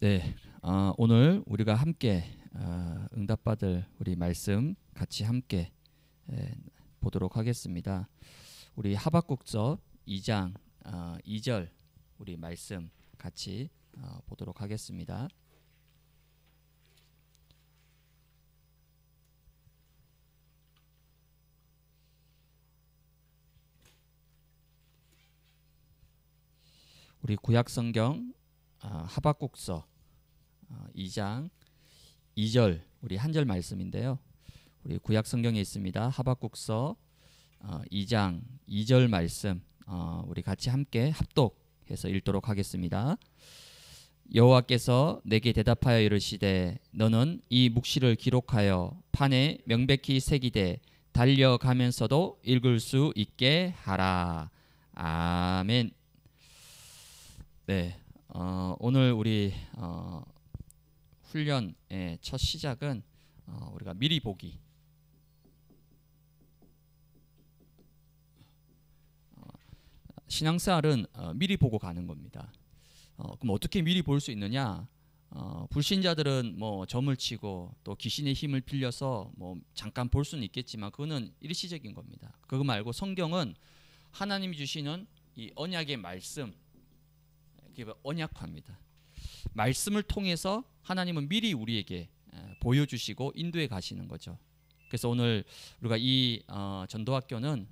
네, 어, 오늘 우리가 함께 어, 응답받을 우리 말씀 같이 함께 에, 예, 보도록 하겠습니다. 우리 하박국서 2장 어, 2절 우리 말씀 같이 어, 보도록 하겠습니다. 우리 구약 성경 어, 하박국서 2장 어, 2절 우리 한절 말씀인데요. 우리 구약 성경에 있습니다. 하박국서 2장 어, 2절 말씀 우리 같이 함께 합독해서 읽도록 하겠습니다. 여호와께서 내게 대답하여 이르시되 너는 이 묵시를 기록하여 판에 명백히 새기되 달려가면서도 읽을 수 있게 하라. 아멘. 네. 어, 오늘 우리 어, 훈련의 첫 시작은 어, 우리가 미리 보기 어, 신앙생활은 어, 미리 보고 가는 겁니다. 어, 그럼 어떻게 미리 볼 수 있느냐? 불신자들은 뭐 점을 치고 또 귀신의 힘을 빌려서 뭐 잠깐 볼 수는 있겠지만 그거는 일시적인 겁니다. 그거 말고 성경은 하나님이 주시는 이 언약의 말씀 어떻게 언약화입니다. 말씀을 통해서 하나님은 미리 우리에게 보여주시고 인도해 가시는 거죠. 그래서 오늘 우리가 이 어, 전도학교는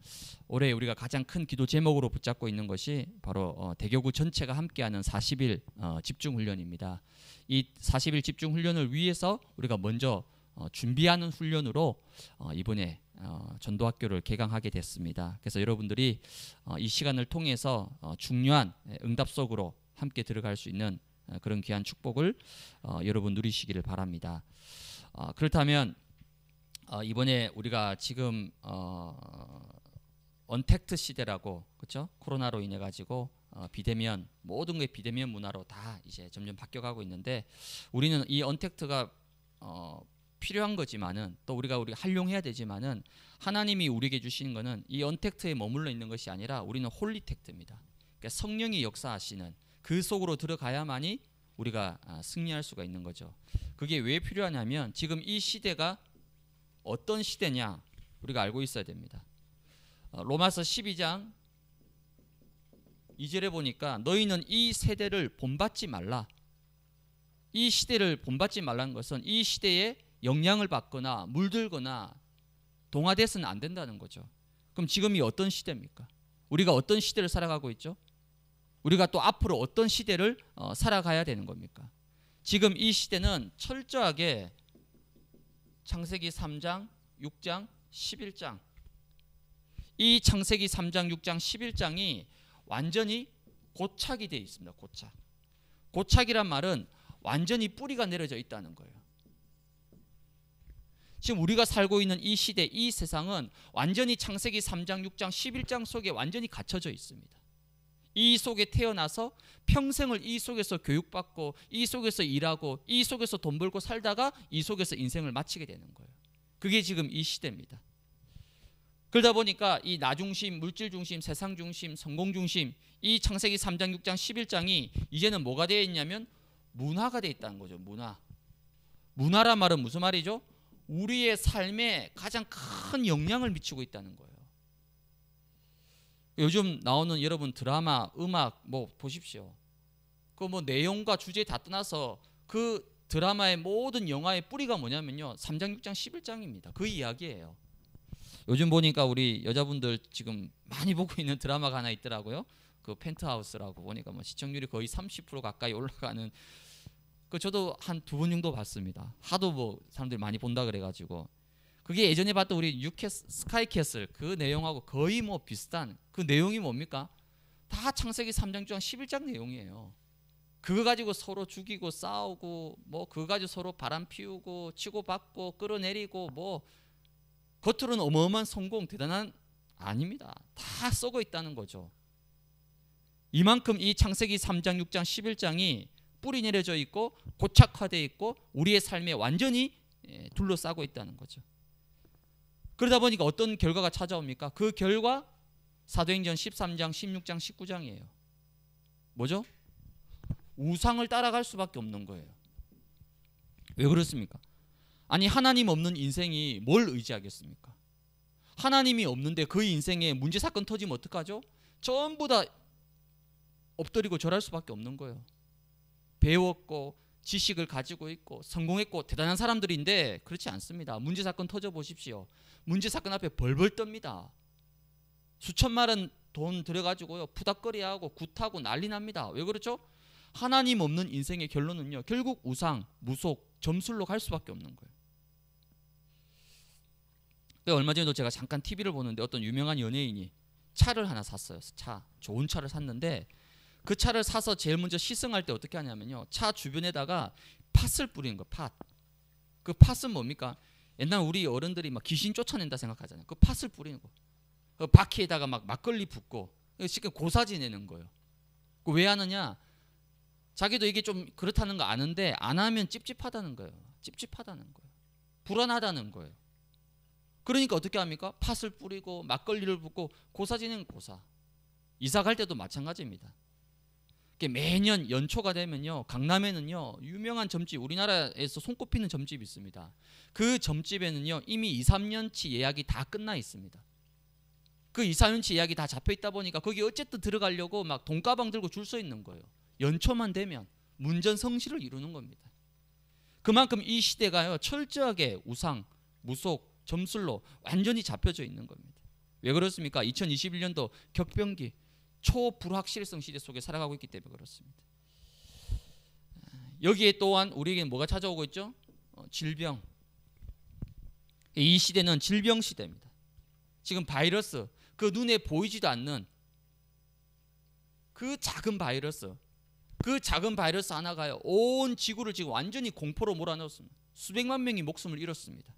올해 우리가 가장 큰 기도 제목으로 붙잡고 있는 것이 바로 어, 대교구 전체가 함께하는 40일 어, 집중 훈련입니다. 이 40일 집중 훈련을 위해서 우리가 먼저 어, 준비하는 훈련으로 어, 이번에 어, 전도학교를 개강하게 됐습니다. 그래서 여러분들이 어, 이 시간을 통해서 어, 중요한 응답 속으로 함께 들어갈 수 있는 어, 그런 귀한 축복을 어, 여러분 누리시기를 바랍니다. 어, 그렇다면 어, 이번에 우리가 지금 어, 언택트 시대라고 그렇죠? 코로나로 인해 가지고 어, 비대면 모든 게 비대면 문화로 다 이제 점점 바뀌어가고 있는데 우리는 이 언택트가 필요한 거지만은 또 우리가 우리 활용해야 되지만은 하나님이 우리에게 주시는 거는 이 언택트에 머물러 있는 것이 아니라 우리는 홀리택트입니다. 그러니까 성령이 역사하시는 그 속으로 들어가야만이 우리가 아, 승리할 수가 있는 거죠. 그게 왜 필요하냐면 지금 이 시대가 어떤 시대냐 우리가 알고 있어야 됩니다. 어, 로마서 12장 2절에 보니까 너희는 이 세대를 본받지 말라. 이 시대를 본받지 말라는 것은 이 시대에 영향을 받거나 물들거나 동화돼서는 안 된다는 거죠. 그럼 지금이 어떤 시대입니까? 우리가 어떤 시대를 살아가고 있죠? 우리가 또 앞으로 어떤 시대를 어, 살아가야 되는 겁니까? 지금 이 시대는 철저하게 창세기 3장, 6장, 11장 이 창세기 3장, 6장, 11장이 완전히 고착이 되어 있습니다. 고착. 고착이란 말은 완전히 뿌리가 내려져 있다는 거예요. 지금 우리가 살고 있는 이 시대, 이 세상은 완전히 창세기 3장, 6장, 11장 속에 완전히 갇혀져 있습니다. 이 속에 태어나서 평생을 이 속에서 교육받고 이 속에서 일하고 이 속에서 돈 벌고 살다가 이 속에서 인생을 마치게 되는 거예요. 그게 지금 이 시대입니다. 그러다 보니까 이 나중심, 물질중심, 세상중심, 성공중심 이 창세기 3장, 6장, 11장이 이제는 뭐가 되어 있냐면 문화가 되어 있다는 거죠. 문화. 문화란 말은 무슨 말이죠? 우리의 삶에 가장 큰 영향을 미치고 있다는 거예요. 요즘 나오는 여러분 드라마, 음악 뭐 보십시오. 그 뭐 내용과 주제 다 떠나서 그 드라마의 모든 영화의 뿌리가 뭐냐면요. 3장, 6장, 11장입니다. 그 이야기예요. 요즘 보니까 우리 여자분들 지금 많이 보고 있는 드라마가 하나 있더라고요. 그 펜트하우스라고 보니까 뭐 시청률이 거의 30% 가까이 올라가는 그 저도 한두번 정도 봤습니다. 하도 뭐 사람들이 많이 본다 그래가지고 그게 예전에 봤던 우리 유캐스, 스카이캐슬 그 내용하고 거의 뭐 비슷한 그 내용이 뭡니까? 다 창세기 3장 중 11장 내용이에요. 그거 가지고 서로 죽이고 싸우고 뭐 그거 가지고 서로 바람 피우고 치고받고 끌어내리고 뭐 겉으로는 어마어마한 성공 대단한 아닙니다. 다 쓰고 있다는 거죠. 이만큼 이 창세기 3장, 6장, 11장이 뿌리 내려져 있고 고착화돼 있고 우리의 삶에 완전히 예, 둘러싸고 있다는 거죠. 그러다 보니까 어떤 결과가 찾아옵니까? 그 결과 사도행전 13장, 16장, 19장이에요. 뭐죠? 우상을 따라갈 수밖에 없는 거예요. 왜 그렇습니까? 아니 하나님 없는 인생이 뭘 의지하겠습니까? 하나님이 없는데 그 인생에 문제 사건 터지면 어떡하죠? 전부 다 엎드리고 절할 수밖에 없는 거예요. 배웠고 지식을 가지고 있고 성공했고 대단한 사람들인데 그렇지 않습니다. 문제 사건 터져 보십시오. 문제 사건 앞에 벌벌 떱니다. 수천만 원 돈 들여가지고요 푸닥거리하고 굿하고 난리 납니다. 왜 그렇죠? 하나님 없는 인생의 결론은요 결국 우상, 무속, 점술로 갈 수밖에 없는 거예요. 그 얼마 전에도 제가 잠깐 TV를 보는데 어떤 유명한 연예인이 차를 하나 샀어요. 차 좋은 차를 샀는데 그 차를 사서 제일 먼저 시승할 때 어떻게 하냐면요. 차 주변에다가 팥을 뿌리는 거 팥. 그 팥은 뭡니까? 옛날 우리 어른들이 막 귀신 쫓아낸다 생각하잖아요. 그 팥을 뿌리는 거. 그 바퀴에다가 막 막걸리 붓고 지금 고사 지내는 거예요. 그 왜 하느냐? 자기도 이게 좀 그렇다는 거 아는데 안 하면 찝찝하다는 거예요. 찝찝하다는 거예요. 불안하다는 거예요. 그러니까 어떻게 합니까? 팥을 뿌리고 막걸리를 붓고 고사 지내는 고사. 이사 갈 때도 마찬가지입니다. 매년 연초가 되면요 강남에는요 유명한 점집 우리나라에서 손꼽히는 점집이 있습니다 그 점집에는요 이미 2, 3년치 예약이 다 끝나 있습니다 그 2, 3년치 예약이 다 잡혀있다 보니까 거기 어쨌든 들어가려고 막 돈가방 들고 줄 서 있는 거예요 연초만 되면 문전성시를 이루는 겁니다 그만큼 이 시대가요 철저하게 우상, 무속, 점술로 완전히 잡혀져 있는 겁니다 왜 그렇습니까? 2021년도 격변기 초불확실성 시대 속에 살아가고 있기 때문에 그렇습니다. 여기에 또한 우리에게는 뭐가 찾아오고 있죠? 어, 질병. 이 시대는 질병 시대입니다. 지금 바이러스, 그 눈에 보이지도 않는 그 작은 바이러스, 그 작은 바이러스 하나가요. 온 지구를 지금 완전히 공포로 몰아넣었습니다. 수백만 명이 목숨을 잃었습니다.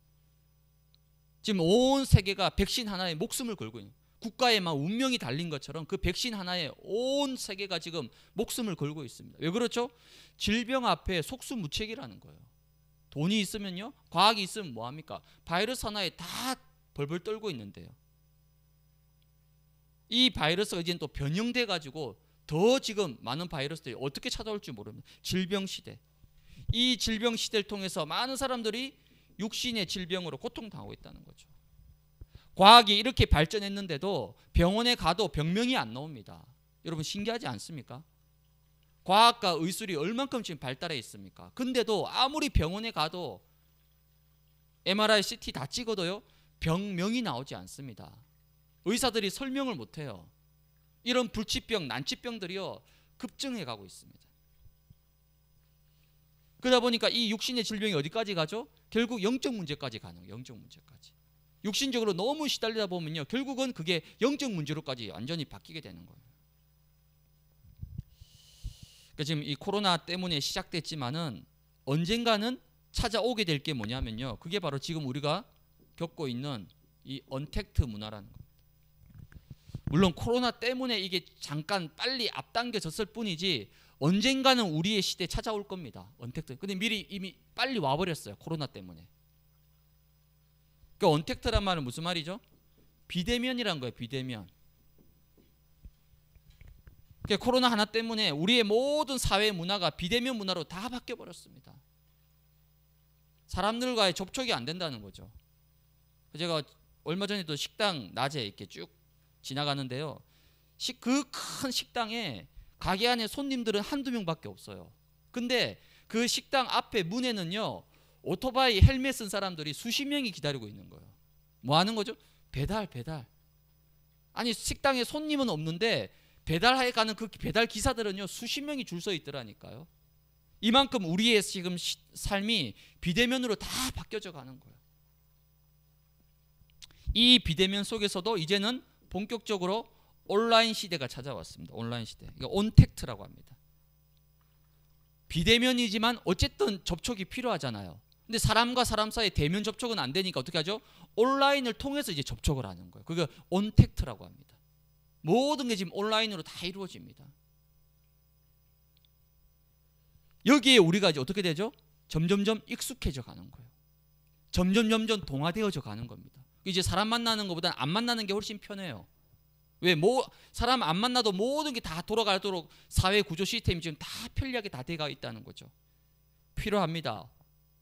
지금 온 세계가 백신 하나에 목숨을 걸고 있는 국가의 막 운명이 달린 것처럼 그 백신 하나에 온 세계가 지금 목숨을 걸고 있습니다. 왜 그렇죠? 질병 앞에 속수무책이라는 거예요. 돈이 있으면요, 과학이 있으면 뭐 합니까? 바이러스 하나에 다 벌벌 떨고 있는데요. 이 바이러스가 이제 또 변형돼 가지고 더 지금 많은 바이러스들이 어떻게 찾아올지 모릅니다. 질병 시대. 이 질병 시대를 통해서 많은 사람들이 육신의 질병으로 고통당하고 있다는 거죠. 과학이 이렇게 발전했는데도 병원에 가도 병명이 안 나옵니다. 여러분 신기하지 않습니까? 과학과 의술이 얼만큼 지금 발달해 있습니까? 근데도 아무리 병원에 가도 MRI, CT 다 찍어도요 병명이 나오지 않습니다. 의사들이 설명을 못해요. 이런 불치병, 난치병들이요 급증해 가고 있습니다. 그러다 보니까 이 육신의 질병이 어디까지 가죠? 결국 영적 문제까지 가는 영적 문제까지. 육신적으로 너무 시달리다 보면요. 결국은 그게 영적 문제로까지 완전히 바뀌게 되는 거예요. 그러니까 지금 이 코로나 때문에 시작됐지만은 언젠가는 찾아오게 될 게 뭐냐면요. 그게 바로 지금 우리가 겪고 있는 이 언택트 문화라는 겁니다. 물론 코로나 때문에 이게 잠깐 빨리 앞당겨졌을 뿐이지 언젠가는 우리의 시대 찾아올 겁니다. 언택트. 근데 미리 이미 빨리 와버렸어요. 코로나 때문에. 그러니까 언택트란 말은 무슨 말이죠? 비대면이란 거예요. 비대면. 그러니까 코로나 하나 때문에 우리의 모든 사회 문화가 비대면 문화로 다 바뀌어 버렸습니다. 사람들과의 접촉이 안 된다는 거죠. 제가 얼마 전에도 식당 낮에 이렇게 쭉 지나가는데요. 그 큰 식당에 가게 안에 손님들은 한두 명밖에 없어요. 근데 그 식당 앞에 문에는요. 오토바이 헬멧 쓴 사람들이 수십 명이 기다리고 있는 거예요. 뭐 하는 거죠? 배달, 배달. 아니 식당에 손님은 없는데 배달하에 가는 그 배달 기사들은요 수십 명이 줄 서 있더라니까요. 이만큼 우리의 지금 삶이 비대면으로 다 바뀌어져 가는 거예요. 이 비대면 속에서도 이제는 본격적으로 온라인 시대가 찾아왔습니다. 온라인 시대. 그러 온택트라고 합니다. 비대면이지만 어쨌든 접촉이 필요하잖아요. 근데 사람과 사람 사이 대면 접촉은 안 되니까 어떻게 하죠? 온라인을 통해서 이제 접촉을 하는 거예요. 그게 온택트라고 합니다. 모든 게 지금 온라인으로 다 이루어집니다. 여기에 우리가 이제 어떻게 되죠? 점점점 익숙해져 가는 거예요. 점점 점점 동화되어져 가는 겁니다. 이제 사람 만나는 것보다 안 만나는 게 훨씬 편해요. 왜? 뭐 사람 안 만나도 모든 게 다 돌아가도록 사회 구조 시스템이 지금 다 편리하게 다 돼가 있다는 거죠. 필요합니다.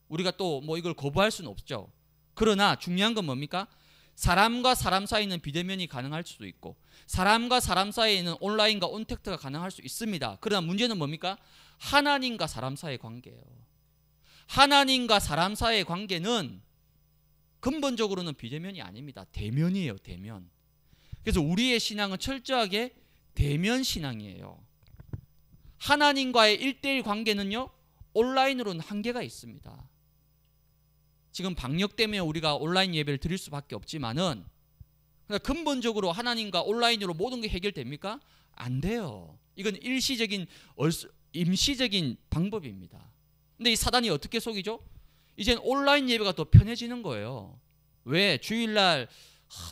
우리가 또 뭐 이걸 거부할 수는 없죠. 그러나 중요한 건 뭡니까? 사람과 사람 사이는 비대면이 가능할 수도 있고 사람과 사람 사이에는 온라인과 온택트가 가능할 수 있습니다. 그러나 문제는 뭡니까? 하나님과 사람 사이의 관계예요. 하나님과 사람 사이의 관계는 근본적으로는 비대면이 아닙니다. 대면이에요, 대면. 그래서 우리의 신앙은 철저하게 대면 신앙이에요. 하나님과의 일대일 관계는요, 온라인으로는 한계가 있습니다. 지금 방역 때문에 우리가 온라인 예배를 드릴 수밖에 없지만은 그러니까 근본적으로 하나님과 온라인으로 모든 게 해결됩니까? 안 돼요. 이건 일시적인 임시적인 방법입니다. 근데 이 사단이 어떻게 속이죠? 이젠 온라인 예배가 더 편해지는 거예요. 왜 주일날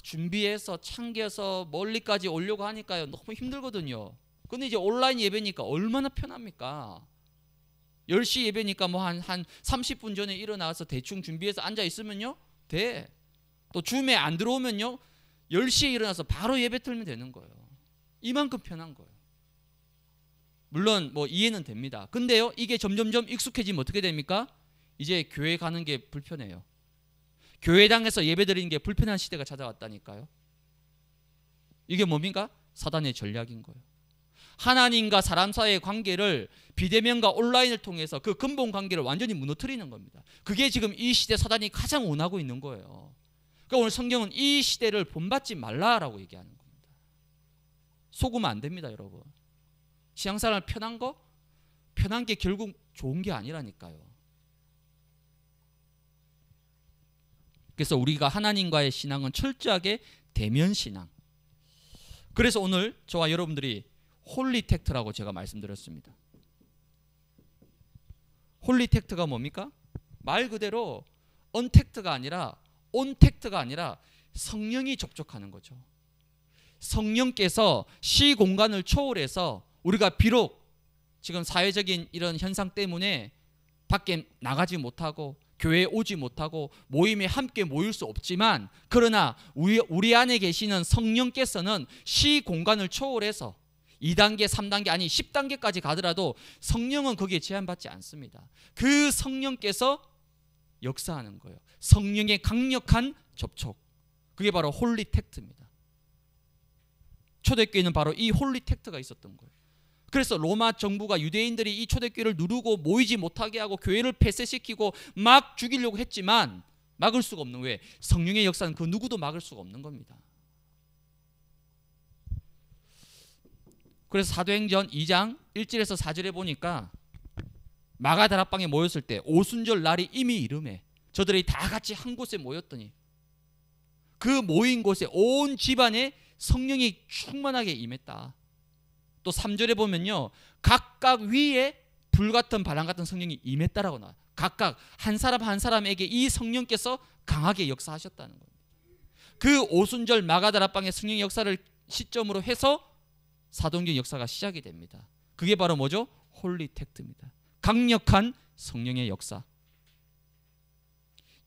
준비해서 창겨서 멀리까지 오려고 하니까요. 너무 힘들거든요. 근데 이제 온라인 예배니까 얼마나 편합니까? 10시 예배니까 뭐 한 한 30분 전에 일어나서 대충 준비해서 앉아 있으면요. 돼. 또 줌에 안 들어오면요. 10시에 일어나서 바로 예배 틀면 되는 거예요. 이만큼 편한 거예요. 물론 뭐 이해는 됩니다. 근데요. 이게 점점점 익숙해지면 어떻게 됩니까? 이제 교회 가는 게 불편해요. 교회당에서 예배 드리는 게 불편한 시대가 찾아왔다니까요. 이게 뭡니까? 사단의 전략인 거예요. 하나님과 사람 사이의 관계를 비대면과 온라인을 통해서 그 근본 관계를 완전히 무너뜨리는 겁니다. 그게 지금 이 시대 사단이 가장 원하고 있는 거예요. 그러니까 오늘 성경은 이 시대를 본받지 말라라고 얘기하는 겁니다. 속으면 안 됩니다, 여러분. 시향사람 편한 거? 편한 게 결국 좋은 게 아니라니까요. 그래서 우리가 하나님과의 신앙은 철저하게 대면 신앙. 그래서 오늘 저와 여러분들이 홀리텍트라고 제가 말씀드렸습니다. 홀리택트가 뭡니까? 말 그대로 언택트가 아니라 온택트가 아니라 성령이 접촉하는 거죠. 성령께서 시 공간을 초월해서 우리가 비록 지금 사회적인 이런 현상 때문에 밖에 나가지 못하고 교회에 오지 못하고 모임에 함께 모일 수 없지만 그러나 우리, 우리 안에 계시는 성령께서는 시 공간을 초월해서 2단계, 3단계 아니 10단계까지 가더라도 성령은 거기에 제한받지 않습니다. 그 성령께서 역사하는 거예요. 성령의 강력한 접촉. 그게 바로 홀리텍트입니다 초대교회는 바로 이홀리텍트가 있었던 거예요. 그래서 로마 정부가 유대인들이 이 초대교회를 누르고 모이지 못하게 하고 교회를 폐쇄시키고 막 죽이려고 했지만 막을 수가 없는 왜 성령의 역사는 그 누구도 막을 수가 없는 겁니다. 그래서 사도행전 2장 1절에서 4절에 보니까 마가다락방에 모였을 때 오순절 날이 이미 이름에 저들이 다 같이 한 곳에 모였더니 그 모인 곳에 온 집안에 성령이 충만하게 임했다. 또 3절에 보면요. 각각 위에 불같은 바람 같은 성령이 임했다라고 나와요. 각각 한 사람 한 사람에게 이 성령께서 강하게 역사하셨다는 겁니다. 그 오순절 마가다라방의 성령 역사를 시점으로 해서 사도행전 역사가 시작이 됩니다. 그게 바로 뭐죠? 홀리 텍트입니다. 강력한 성령의 역사.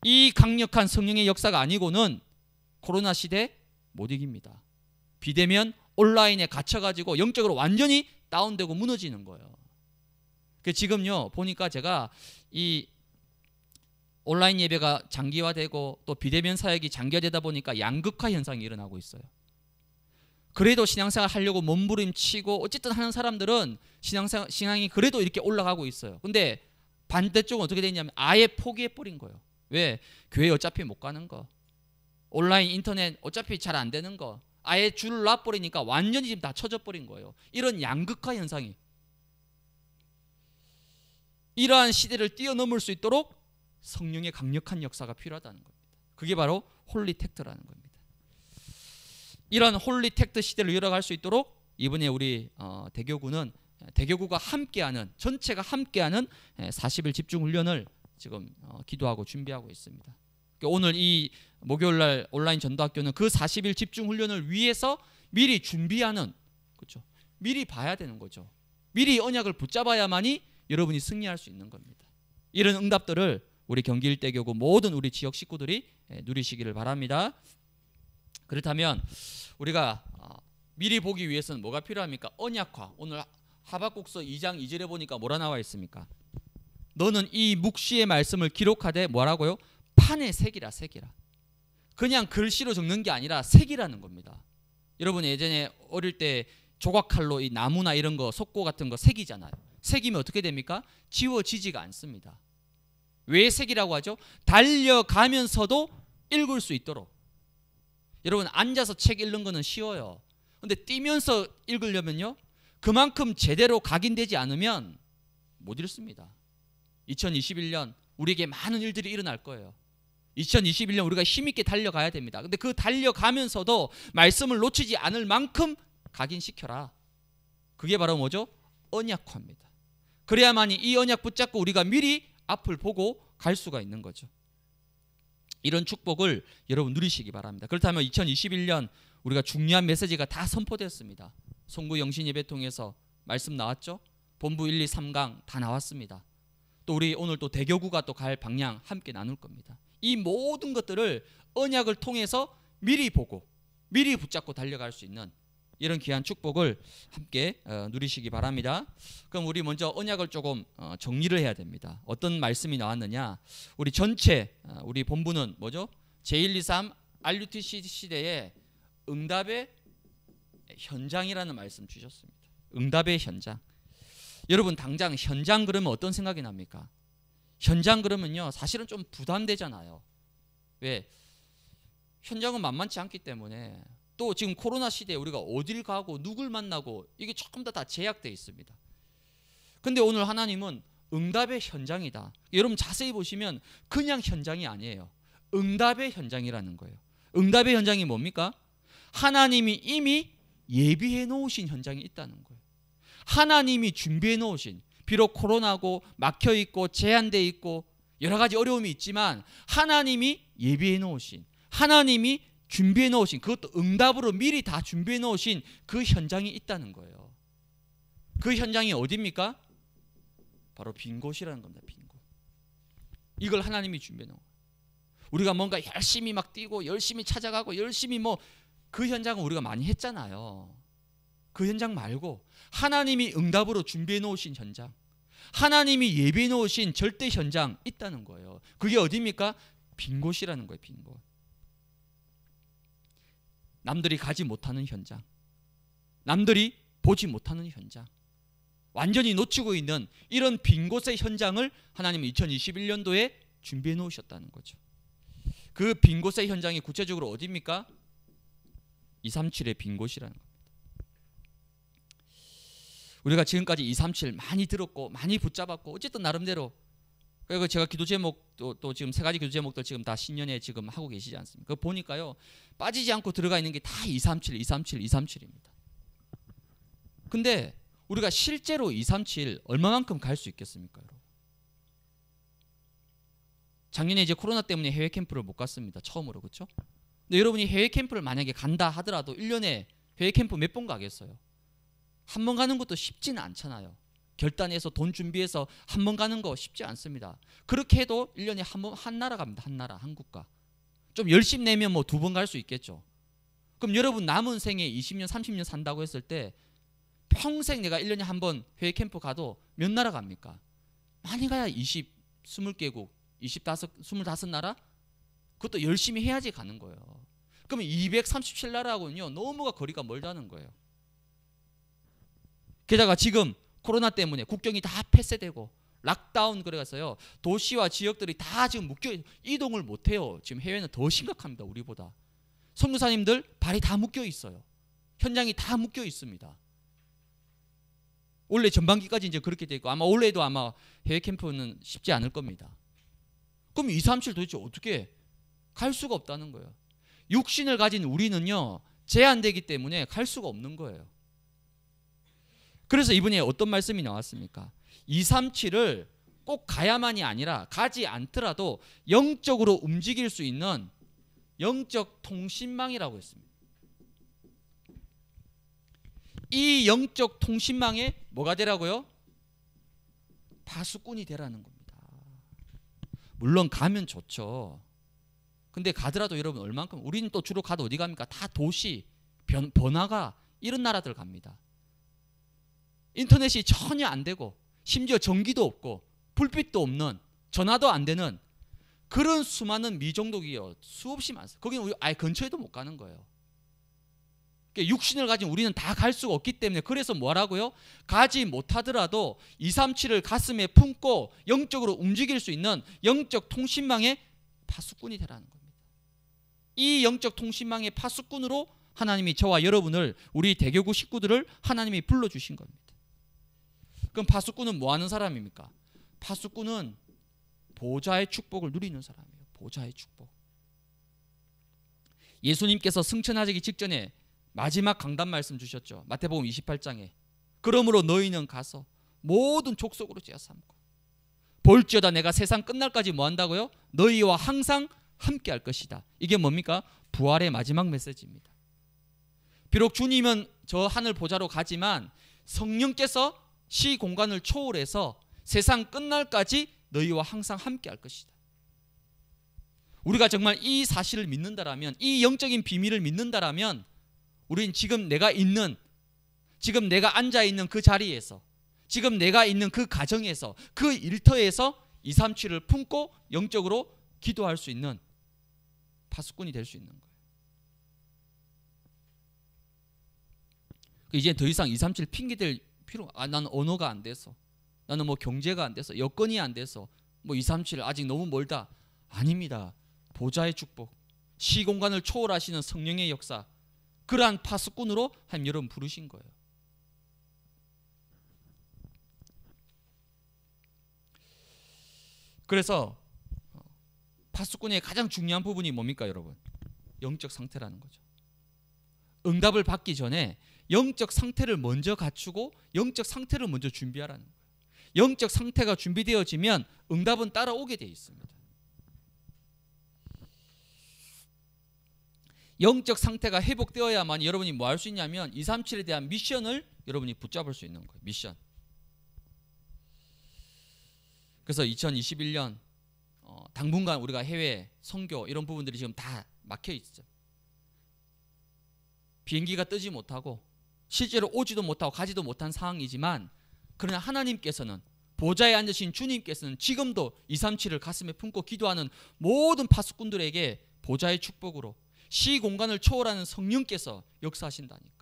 이 강력한 성령의 역사가 아니고는 코로나 시대 못 이깁니다. 비대면 온라인에 갇혀가지고 영적으로 완전히 다운되고 무너지는 거예요. 그 지금요 보니까 제가 이 온라인 예배가 장기화되고 또 비대면 사역이 장기화되다 보니까 양극화 현상이 일어나고 있어요. 그래도 신앙생활 하려고 몸부림치고 어쨌든 하는 사람들은 신앙생 신앙이 그래도 이렇게 올라가고 있어요. 근데 반대쪽은 어떻게 됐냐면 아예 포기해 버린 거예요. 왜? 교회 어차피 못 가는 거. 온라인 인터넷 어차피 잘 안 되는 거. 아예 줄을 놔 버리니까 완전히 지금 다 쳐져 버린 거예요. 이런 양극화 현상이 이러한 시대를 뛰어넘을 수 있도록 성령의 강력한 역사가 필요하다는 겁니다. 그게 바로 홀리 텍트라는 겁니다. 이런 홀리 텍트 시대를 이어갈 수 있도록 이번에 우리 어, 대교구는 대교구가 함께하는 전체가 함께하는 40일 예, 집중 훈련을 지금 어, 기도하고 준비하고 있습니다. 그러니까 오늘 이 목요일 날 온라인 전도학교는 그 40일 집중 훈련을 위해서 미리 준비하는 그렇죠. 미리 봐야 되는 거죠. 미리 언약을 붙잡아야만이 여러분이 승리할 수 있는 겁니다. 이런 응답들을 우리 경기 일대교구 모든 우리 지역 식구들이 예, 누리시기를 바랍니다. 그렇다면 우리가 어, 미리 보기 위해서는 뭐가 필요합니까? 언약화. 오늘 하박국서 2장 2절에 보니까 뭐라 나와 있습니까? 너는 이 묵시의 말씀을 기록하되 뭐라고요? 판에 새기라 새기라. 그냥 글씨로 적는 게 아니라 새기라는 겁니다. 여러분 예전에 어릴 때 조각칼로 이 나무나 이런 거 석고 같은 거 새기잖아요. 새기면 어떻게 됩니까? 지워지지가 않습니다. 왜 새기라고 하죠? 달려가면서도 읽을 수 있도록. 여러분 앉아서 책 읽는 거는 쉬워요. 근데 뛰면서 읽으려면요. 그만큼 제대로 각인되지 않으면 못 읽습니다. 2021년 우리에게 많은 일들이 일어날 거예요. 2021년 우리가 힘있게 달려가야 됩니다. 근데 그 달려가면서도 말씀을 놓치지 않을 만큼 각인시켜라. 그게 바로 뭐죠? 언약화입니다. 그래야만이 이 언약 붙잡고 우리가 미리 앞을 보고 갈 수가 있는 거죠. 이런 축복을 여러분 누리시기 바랍니다. 그렇다면 2021년 우리가 중요한 메시지가 다 선포되었습니다. 송구 영신 예배 통해서 말씀 나왔죠? 본부 1, 2, 3강 다 나왔습니다. 또 우리 오늘 또 대교구가 또 갈 방향 함께 나눌 겁니다. 이 모든 것들을 언약을 통해서 미리 보고 미리 붙잡고 달려갈 수 있는 이런 귀한 축복을 함께 어, 누리시기 바랍니다. 그럼 우리 먼저 언약을 조금 어, 정리를 해야 됩니다. 어떤 말씀이 나왔느냐? 우리 전체 어, 우리 본부는 뭐죠? 제1, 2, 3 RUTC 시대의 응답의 현장이라는 말씀 주셨습니다. 응답의 현장. 여러분 당장 현장 그러면 어떤 생각이 납니까? 현장 그러면요 사실은 좀 부담되잖아요. 왜? 현장은 만만치 않기 때문에 또 지금 코로나 시대에 우리가 어딜 가고 누굴 만나고 이게 조금 더 다제약되어 있습니다. 근데 오늘 하나님은 응답의 현장이다. 여러분 자세히 보시면 그냥 현장이 아니에요. 응답의 현장이라는 거예요. 응답의 현장이 뭡니까? 하나님이 이미 예비해 놓으신 현장이 있다는 거예요. 하나님이 준비해 놓으신 비록 코로나고 막혀 있고 제한돼 있고 여러 가지 어려움이 있지만 하나님이 예비해 놓으신 하나님이 준비해 놓으신 그것도 응답으로 미리 다 준비해 놓으신 그 현장이 있다는 거예요. 그 현장이 어디입니까? 바로 빈 곳이라는 겁니다. 빈 곳. 이걸 하나님이 준비해 놓은 우리가 뭔가 열심히 막 뛰고 열심히 찾아가고 열심히 뭐 그 현장은 우리가 많이 했잖아요. 그 현장 말고 하나님이 응답으로 준비해 놓으신 현장. 하나님이 예비해 놓으신 절대 현장 있다는 거예요. 그게 어디입니까? 빈 곳이라는 거예요. 빈 곳. 남들이 가지 못하는 현장, 남들이 보지 못하는 현장, 완전히 놓치고 있는 이런 빈 곳의 현장을 하나님은 2021년도에 준비해 놓으셨다는 거죠. 그 빈 곳의 현장이 구체적으로 어디입니까? 237의 빈 곳이라는 겁니다. 우리가 지금까지 237 많이 들었고 많이 붙잡았고 어쨌든 나름대로 그리고 제가 기도 제목 또, 또 지금 세 가지 기도 제목들 지금 다 신년에 지금 하고 계시지 않습니까? 그 보니까요. 빠지지 않고 들어가 있는 게 다 237, 237, 237입니다. 근데 우리가 실제로 237 얼마만큼 갈 수 있겠습니까, 여러분? 작년에 이제 코로나 때문에 해외 캠프를 못 갔습니다. 처음으로. 그렇죠? 근데 여러분이 해외 캠프를 만약에 간다 하더라도 1년에 해외 캠프 몇 번 가겠어요? 한 번 가는 것도 쉽지는 않잖아요. 결단해서 돈 준비해서 한 번 가는 거 쉽지 않습니다. 그렇게 해도 1년에 한 번 한 나라 갑니다. 한 나라 한국가. 좀 열심 히 내면 뭐 두 번 갈 수 있겠죠. 그럼 여러분 남은 생에 20년 30년 산다고 했을 때 평생 내가 1년에 한 번 해외 캠프 가도 몇 나라 갑니까? 많이 가야 20, 20개국, 25, 25나라? 그것도 열심히 해야지 가는 거예요. 그러면 237나라하고는요. 너무가 거리가 멀다는 거예요. 게다가 지금 코로나 때문에 국경이 다 폐쇄되고 락다운 그래가서요 도시와 지역들이 다 지금 묶여 이동을 못해요 지금 해외는 더 심각합니다 우리보다 선교사님들 발이 다 묶여 있어요 현장이 다 묶여 있습니다 원래 전반기까지 이제 그렇게 돼 있고 아마 올해도 아마 해외 캠프는 쉽지 않을 겁니다 그럼 2, 3, 7 도대체 어떻게 갈 수가 없다는 거예요 육신을 가진 우리는요 제한되기 때문에 갈 수가 없는 거예요 그래서 이분이 어떤 말씀이 나왔습니까? 237을 꼭 가야만이 아니라 가지 않더라도 영적으로 움직일 수 있는 영적 통신망이라고 했습니다. 이 영적 통신망에 뭐가 되라고요? 파수꾼이 되라는 겁니다. 물론 가면 좋죠. 근데 가더라도 여러분 얼만큼 우리는 또 주로 가도 어디 갑니까? 다 도시 번화가 이런 나라들 갑니다. 인터넷이 전혀 안 되고 심지어 전기도 없고 불빛도 없는 전화도 안 되는 그런 수많은 미정독이요 수없이 많습니다. 거기는 우리 아예 근처에도 못 가는 거예요. 그러니까 육신을 가진 우리는 다 갈 수가 없기 때문에 그래서 뭐라고요? 가지 못하더라도 237을 가슴에 품고 영적으로 움직일 수 있는 영적 통신망의 파수꾼이 되라는 겁니다. 이 영적 통신망의 파수꾼으로 하나님이 저와 여러분을 우리 대교구 식구들을 하나님이 불러주신 겁니다. 그럼 파수꾼은 뭐 하는 사람입니까? 파수꾼은 보좌의 축복을 누리는 사람이에요. 보좌의 축복. 예수님께서 승천하시기 직전에 마지막 강단 말씀 주셨죠. 마태복음 28장에 그러므로 너희는 가서 모든 족속으로 제야 삼고 볼지어다 내가 세상 끝날까지 뭐 한다고요? 너희와 항상 함께 할 것이다. 이게 뭡니까? 부활의 마지막 메시지입니다. 비록 주님은 저 하늘 보좌로 가지만 성령께서 시 공간을 초월해서 세상 끝날까지 너희와 항상 함께 할 것이다. 우리가 정말 이 사실을 믿는다라면 이 영적인 비밀을 믿는다라면 우린 지금 내가 있는 지금 내가 앉아 있는 그 자리에서 지금 내가 있는 그 가정에서 그 일터에서 2, 3, 7을 품고 영적으로 기도할 수 있는 파수꾼이 될 수 있는 거예요. 그 이제 더 이상 2, 3, 7 핑계될 필요 아 나는 언어가 안 돼서 나는 뭐 경제가 안 돼서 여건이 안 돼서 뭐 2, 3, 7 아직 너무 멀다 아닙니다 보좌의 축복 시공간을 초월하시는 성령의 역사 그러한 파수꾼으로 한 여러분 부르신 거예요 그래서 파수꾼의 가장 중요한 부분이 뭡니까 여러분 영적 상태라는 거죠 응답을 받기 전에 영적 상태를 먼저 갖추고 영적 상태를 먼저 준비하라는 거예요. 영적 상태가 준비되어지면 응답은 따라오게 되 있습니다. 영적 상태가 회복되어야만 여러분이 뭐 할 수 있냐면 237에 대한 미션을 여러분이 붙잡을 수 있는 거예요. 미션. 그래서 2021년 어, 당분간 우리가 해외 선교 이런 부분들이 지금 다 막혀 있죠. 비행기가 뜨지 못하고 실제로 오지도 못하고 가지도 못한 상황이지만 그러나 하나님께서는 보좌에 앉으신 주님께서는 지금도 237을 가슴에 품고 기도하는 모든 파수꾼들에게 보좌의 축복으로 시 공간을 초월하는 성령께서 역사하신다니까요.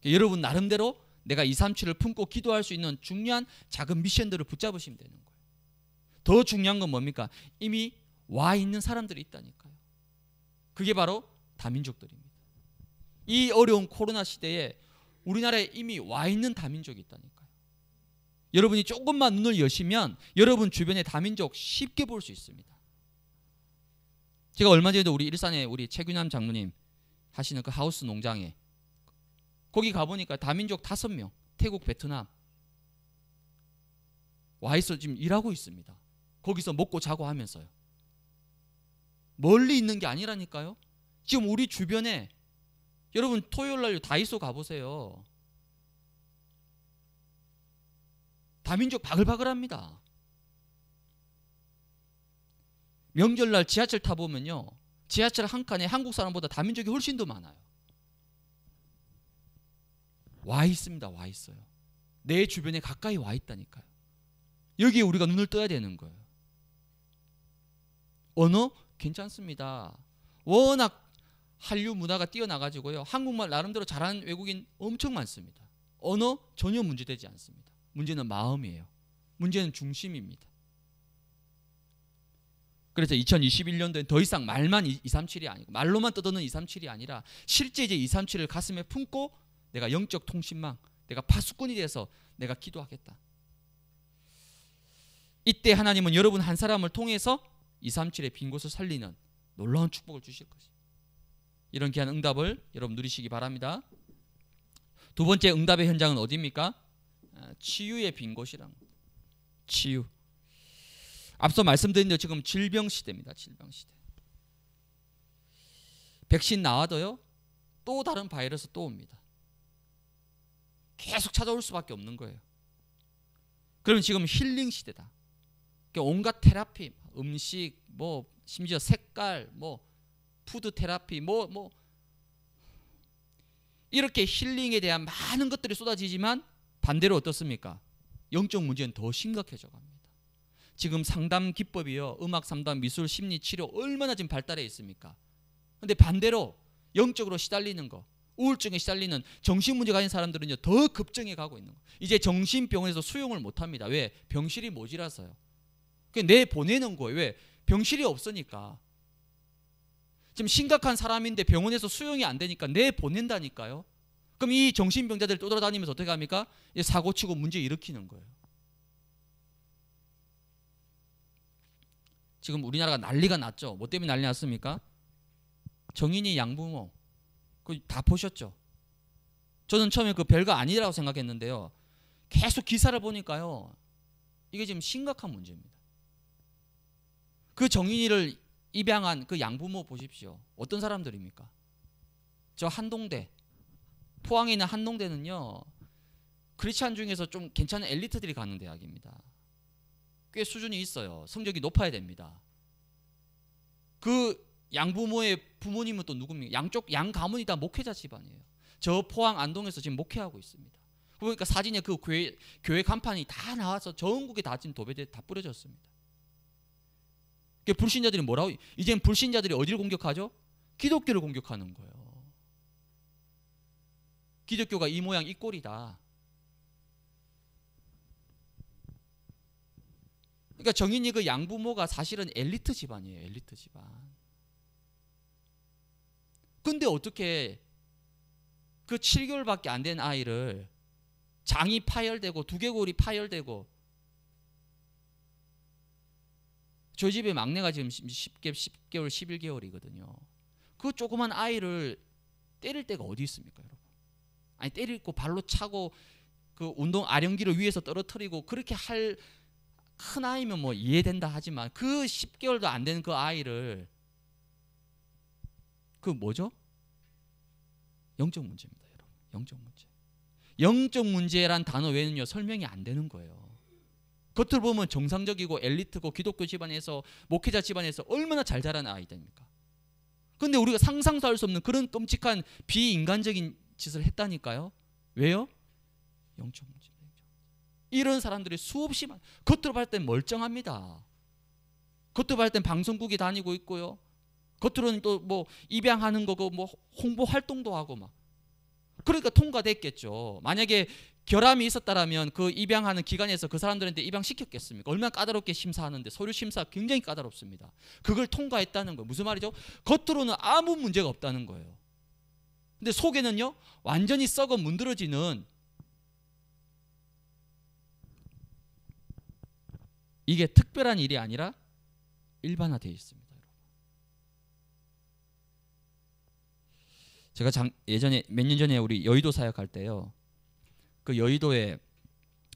그러니까 여러분 나름대로 내가 237을 품고 기도할 수 있는 중요한 작은 미션들을 붙잡으시면 되는 거예요. 더 중요한 건 뭡니까? 이미 와 있는 사람들이 있다니까요. 그게 바로 다민족들입니다. 이 어려운 코로나 시대에 우리나라에 이미 와 있는 다민족이 있다니까요. 여러분이 조금만 눈을 여시면 여러분 주변의 다민족 쉽게 볼 수 있습니다. 제가 얼마 전에도 우리 일산에 우리 최균남 장로님 하시는 그 하우스 농장에 거기 가보니까 다민족 다섯 명 태국 베트남 와 있어 지금 일하고 있습니다. 거기서 먹고 자고 하면서요. 멀리 있는 게 아니라니까요. 지금 우리 주변에 여러분 토요일 날 다이소 가보세요. 다민족 바글바글합니다. 명절날 지하철 타보면요. 지하철 한 칸에 한국 사람보다 다민족이 훨씬 더 많아요. 와 있습니다. 와 있어요. 내 주변에 가까이 와 있다니까요. 여기에 우리가 눈을 떠야 되는 거예요. 언어 괜찮습니다. 워낙 한류 문화가 뛰어나가지고요. 한국말 나름대로 잘하는 외국인 엄청 많습니다. 언어 전혀 문제되지 않습니다. 문제는 마음이에요. 문제는 중심입니다. 그래서 2 0 2 1년도에더 이상 말만 237이 아니고 말로만 떠드는 237이 아니라 실제 이제 237을 가슴에 품고 내가 영적 통신망, 내가 파수꾼이 돼서 내가 기도하겠다. 이때 하나님은 여러분 한 사람을 통해서 237의 빈 곳을 살리는 놀라운 축복을 주실 것입니다. 이런 귀한 응답을 여러분 누리시기 바랍니다. 두 번째 응답의 현장은 어디입니까? 아, 치유의 빈 곳이랑 치유. 앞서 말씀드린 대로 지금 질병 시대입니다. 질병 시대. 백신 나와도요. 또 다른 바이러스 또 옵니다. 계속 찾아올 수밖에 없는 거예요. 그럼 지금 힐링 시대다. 그러니까 온갖 테라피, 음식, 뭐 심지어 색깔, 뭐 푸드 테라피 뭐뭐 뭐 이렇게 힐링에 대한 많은 것들이 쏟아지지만 반대로 어떻습니까? 영적 문제는 더 심각해져 갑니다. 지금 상담 기법이요. 음악 상담, 미술, 심리 치료 얼마나 지금 발달해 있습니까? 근데 반대로 영적으로 시달리는 거 우울증에 시달리는 정신 문제 가진 사람들은요 더 급증해 가고 있는 거 이제 정신병원에서 수용을 못합니다 왜 병실이 모자라서요 내 보내는 거예요 왜 병실이 없으니까 지금 심각한 사람인데 병원에서 수용이 안 되니까 내 보낸다니까요. 그럼 이 정신병자들 떠돌아다니면서 어떻게 합니까? 사고치고 문제 일으키는 거예요. 지금 우리나라가 난리가 났죠. 뭐 때문에 난리 났습니까? 정인이 양부모 그 다 보셨죠? 저는 처음에 그 별거 아니라고 생각했는데요. 계속 기사를 보니까요. 이게 지금 심각한 문제입니다. 그 정인이를 입양한 그 양부모 보십시오. 어떤 사람들입니까? 저 한동대 포항에 있는 한동대는요 크리스찬 중에서 좀 괜찮은 엘리트들이 가는 대학입니다. 꽤 수준이 있어요. 성적이 높아야 됩니다. 그 양부모의 부모님은 또 누굽니까? 양쪽 양 가문이 다 목회자 집안이에요. 저 포항 안동에서 지금 목회하고 있습니다. 그러니까 사진에 그 교회, 교회 간판이 다 나와서 전국에 다 지금 도배돼 다 뿌려졌습니다. 불신자들이 뭐라고? 이젠 불신자들이 어디를 공격하죠? 기독교를 공격하는 거예요. 기독교가 이 모양 이 꼴이다. 그러니까 정인이 그 양부모가 사실은 엘리트 집안이에요. 엘리트 집안. 근데 어떻게 그 7개월밖에 안 된 아이를 장이 파열되고 두개골이 파열되고 저 집에 막내가 지금 10개, 10개월, 11개월이거든요. 그 조그만 아이를 때릴 때가 어디 있습니까, 여러분? 아니 때리고 발로 차고 그 운동 아령기를 위에서 떨어뜨리고 그렇게 할 큰 아이면 뭐 이해된다 하지만 그 10개월도 안 된 그 아이를 그 뭐죠? 영적 문제입니다, 여러분. 영적 문제. 영적 문제란 단어 외에는요 설명이 안 되는 거예요. 겉으로 보면 정상적이고 엘리트고 기독교 집안에서 목회자 집안에서 얼마나 잘 자란 아이들입니까? 근데 우리가 상상도 할 수 없는 그런 끔찍한 비인간적인 짓을 했다니까요. 왜요? 영적 문제. 이런 사람들이 수없이 많. 겉으로 봤을 땐 멀쩡합니다. 겉으로 봤을 땐 방송국이 다니고 있고요. 겉으로는 또 뭐 입양하는 거고 뭐 홍보 활동도 하고 막. 그러니까 통과됐겠죠. 만약에 결함이 있었다면그 입양하는 기관에서 그 사람들한테 입양시켰겠습니까? 얼마나 까다롭게 심사하는데 서류 심사 굉장히 까다롭습니다. 그걸 통과했다는 거예요 무슨 말이죠? 겉으로는 아무 문제가 없다는 거예요. 근데 속에는요. 완전히 썩어 문드러지는 이게 특별한 일이 아니라 일반화되어 있습니다. 제가 장, 예전에 몇 년 전에 우리 여의도 사역 할 때요. 그 여의도에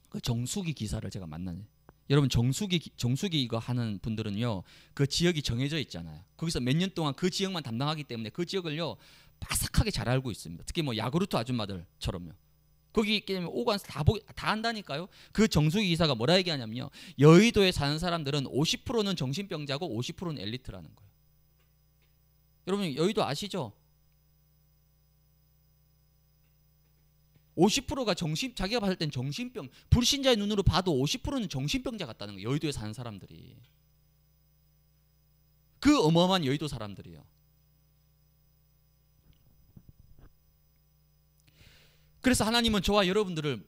그 정수기 기사를 제가 만났는데 여러분 정수기 정수기 이거 하는 분들은요 그 지역이 정해져 있잖아요 거기서 몇 년 동안 그 지역만 담당하기 때문에 그 지역을요 바삭하게 잘 알고 있습니다 특히 뭐 야구르트 아줌마들처럼요 거기 있기 때면에 오고 다, 보, 다 한다니까요 그 정수기 기사가 뭐라 얘기하냐면요 여의도에 사는 사람들은 50%는 정신병자고 50%는 엘리트라는 거예요 여러분 여의도 아시죠 50%가 정신 자기가 봤을 땐 정신병 불신자의 눈으로 봐도 50%는 정신병자 같다는 거예요. 여의도에 사는 사람들이. 그 어마어마한 여의도 사람들이요. 그래서 하나님은 저와 여러분들을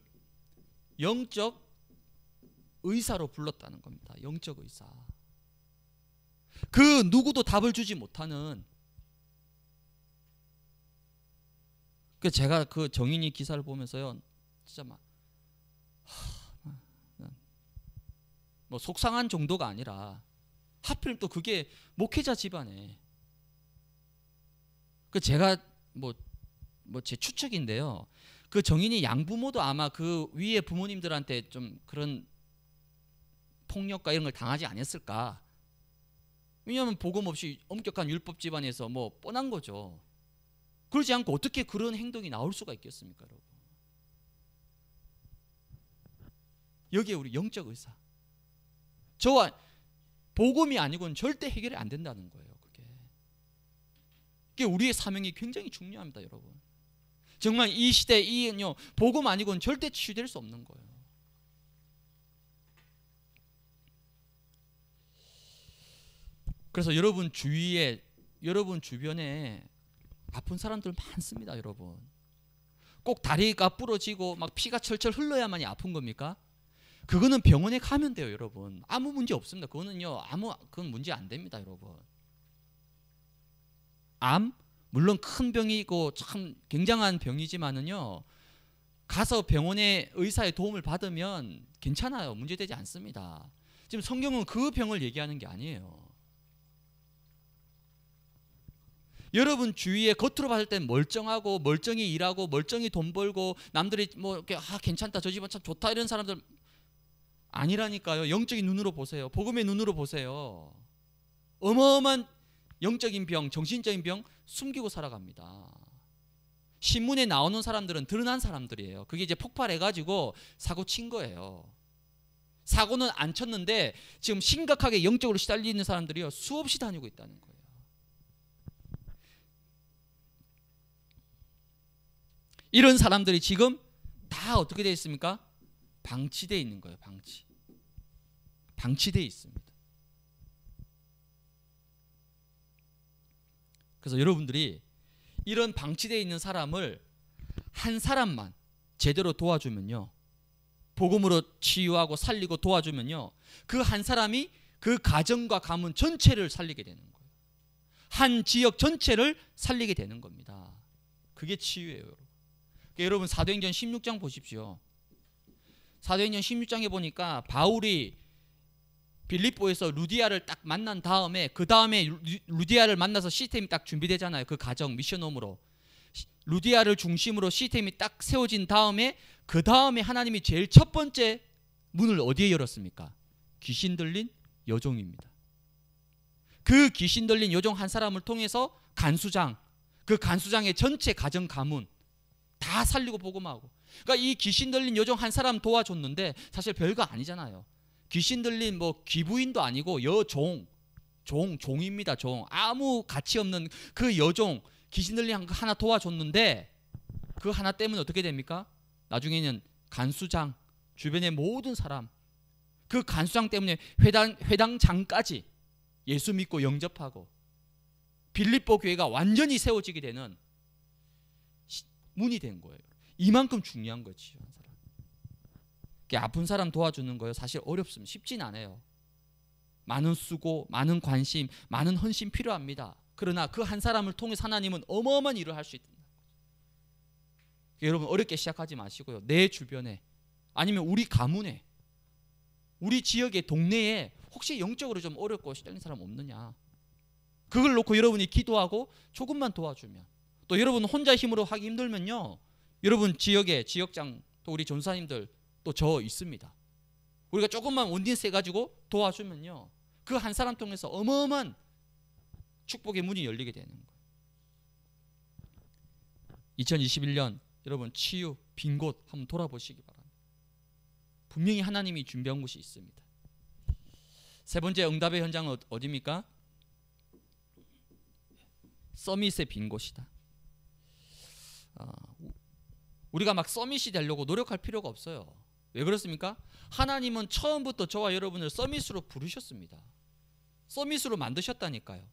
영적 의사로 불렀다는 겁니다. 영적 의사. 그 누구도 답을 주지 못하는 그 제가 그 정인이 기사를 보면서요, 진짜 막, 뭐 속상한 정도가 아니라 하필 또 그게 목회자 집안에 그 제가 뭐 뭐 제 추측인데요. 그 정인이 양부모도 아마 그 위에 부모님들한테 좀 그런 폭력과 이런 걸 당하지 않았을까? 왜냐하면 복음 없이 엄격한 율법 집안에서 뭐 뻔한 거죠. 그러지 않고 어떻게 그런 행동이 나올 수가 있겠습니까, 여러분? 여기에 우리 영적 의사. 저와 복음이 아니고는 절대 해결이 안 된다는 거예요, 그게. 그게 우리의 사명이 굉장히 중요합니다, 여러분. 정말 이 시대 이요 복음 아니고는 절대 치될수 없는 거예요. 그래서 여러분 주위에 여러분 주변에 아픈 사람들 많습니다, 여러분. 꼭 다리가 부러지고 막 피가 철철 흘러야만이 아픈 겁니까? 그거는 병원에 가면 돼요, 여러분. 아무 문제 없습니다. 그거는요, 아무 그건 문제 안 됩니다, 여러분. 암 물론 큰 병이고 참 굉장한 병이지만은요. 가서 병원의 의사의 도움을 받으면 괜찮아요. 문제되지 않습니다. 지금 성경은 그 병을 얘기하는 게 아니에요. 여러분 주위에 겉으로 봤을 땐 멀쩡하고 멀쩡히 일하고 멀쩡히 돈 벌고 남들이 뭐 이렇게 아 괜찮다 저 집은 참 좋다 이런 사람들 아니라니까요. 영적인 눈으로 보세요. 복음의 눈으로 보세요. 어마어마한 영적인 병, 정신적인 병 숨기고 살아갑니다. 신문에 나오는 사람들은 드러난 사람들이에요. 그게 이제 폭발해가지고 사고 친 거예요. 사고는 안 쳤는데 지금 심각하게 영적으로 시달리는 사람들이요. 수없이 다니고 있다는 거예요. 이런 사람들이 지금 다 어떻게 되어 있습니까? 방치되어 있는 거예요. 방치. 방치되어 있습니다. 그래서 여러분들이 이런 방치되어 있는 사람을 한 사람만 제대로 도와주면요. 복음으로 치유하고 살리고 도와주면요. 그 한 사람이 그 가정과 가문 전체를 살리게 되는 거예요. 한 지역 전체를 살리게 되는 겁니다. 그게 치유예요. 그러니까 여러분 사도행전 16장 보십시오. 사도행전 16장에 보니까 바울이 빌립보에서 루디아를 딱 만난 다음에 그 다음에 루디아를 만나서 시스템이 딱 준비되잖아요. 그 가정 미션홈으로 루디아를 중심으로 시스템이 딱 세워진 다음에 그 다음에 하나님이 제일 첫 번째 문을 어디에 열었습니까? 귀신 들린 여종입니다. 그 귀신 들린 여종 한 사람을 통해서 간수장, 그 간수장의 전체 가정 가문, 다 살리고 복음하고. 그러니까 이 귀신 들린 여종 한 사람 도와줬는데 사실 별거 아니잖아요. 귀신 들린 뭐 기부인도 아니고 여종, 종, 종입니다. 종. 아무 가치 없는 그 여종 귀신 들린 한 거 하나 도와줬는데 그 하나 때문에 어떻게 됩니까? 나중에는 간수장 주변의 모든 사람 그 간수장 때문에 회당 회당장까지 예수 믿고 영접하고 빌립보 교회가 완전히 세워지게 되는 문이 된 거예요. 이만큼 중요한 거지요, 한 사람. 아픈 사람 도와주는 거요. 사실 어렵습니다. 쉽진 않아요. 많은 수고, 많은 관심, 많은 헌신 필요합니다. 그러나 그 한 사람을 통해 하나님은 어마어마한 일을 할 수 있다. 여러분 어렵게 시작하지 마시고요. 내 주변에 아니면 우리 가문에 우리 지역의 동네에 혹시 영적으로 좀 어렵고 시달린 사람 없느냐? 그걸 놓고 여러분이 기도하고 조금만 도와주면 또 여러분 혼자 힘으로 하기 힘들면요. 여러분 지역에 지역장 또 우리 전사님들 또 저 있습니다. 우리가 조금만 온딘세 가지고 도와주면요. 그 한 사람 통해서 어마어마한 축복의 문이 열리게 되는 거예요. 2021년 여러분 치유 빈 곳 한번 돌아보시기 바랍니다. 분명히 하나님이 준비한 곳이 있습니다. 세 번째 응답의 현장은 어디입니까? 서밋의 빈 곳이다. 어, 우리가 막 서밋이 되려고 노력할 필요가 없어요. 왜 그렇습니까? 하나님은 처음부터 저와 여러분을 서밋으로 부르셨습니다. 서밋으로 만드셨다니까요.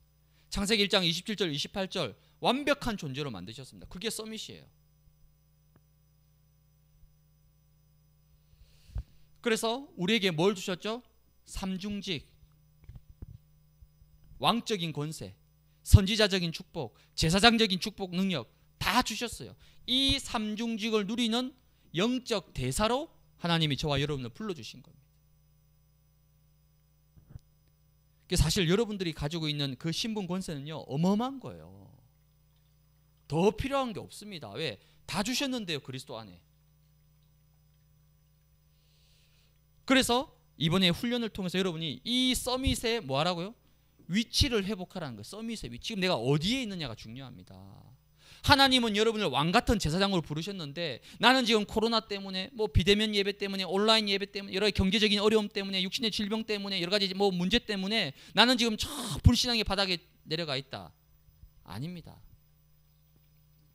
창세기 1장 27절 28절 완벽한 존재로 만드셨습니다. 그게 서밋이에요. 그래서 우리에게 뭘 주셨죠? 삼중직, 왕적인 권세, 선지자적인 축복, 제사장적인 축복 능력, 다 주셨어요. 이 삼중직을 누리는 영적 대사로 하나님이 저와 여러분을 불러주신 겁니다. 사실 여러분들이 가지고 있는 그 신분 권세는요 어마어마한 거예요. 더 필요한 게 없습니다. 왜? 다 주셨는데요 그리스도 안에. 그래서 이번에 훈련을 통해서 여러분이 이 서밋의 뭐하라고요? 위치를 회복하라는 거예요. 서밋의 위치. 지금 내가 어디에 있느냐가 중요합니다. 하나님은 여러분을 왕 같은 제사장으로 부르셨는데 나는 지금 코로나 때문에 뭐 비대면 예배 때문에 온라인 예배 때문에 여러 경제적인 어려움 때문에 육신의 질병 때문에 여러 가지 뭐 문제 때문에 나는 지금 저 불신앙의 바닥에 내려가 있다. 아닙니다.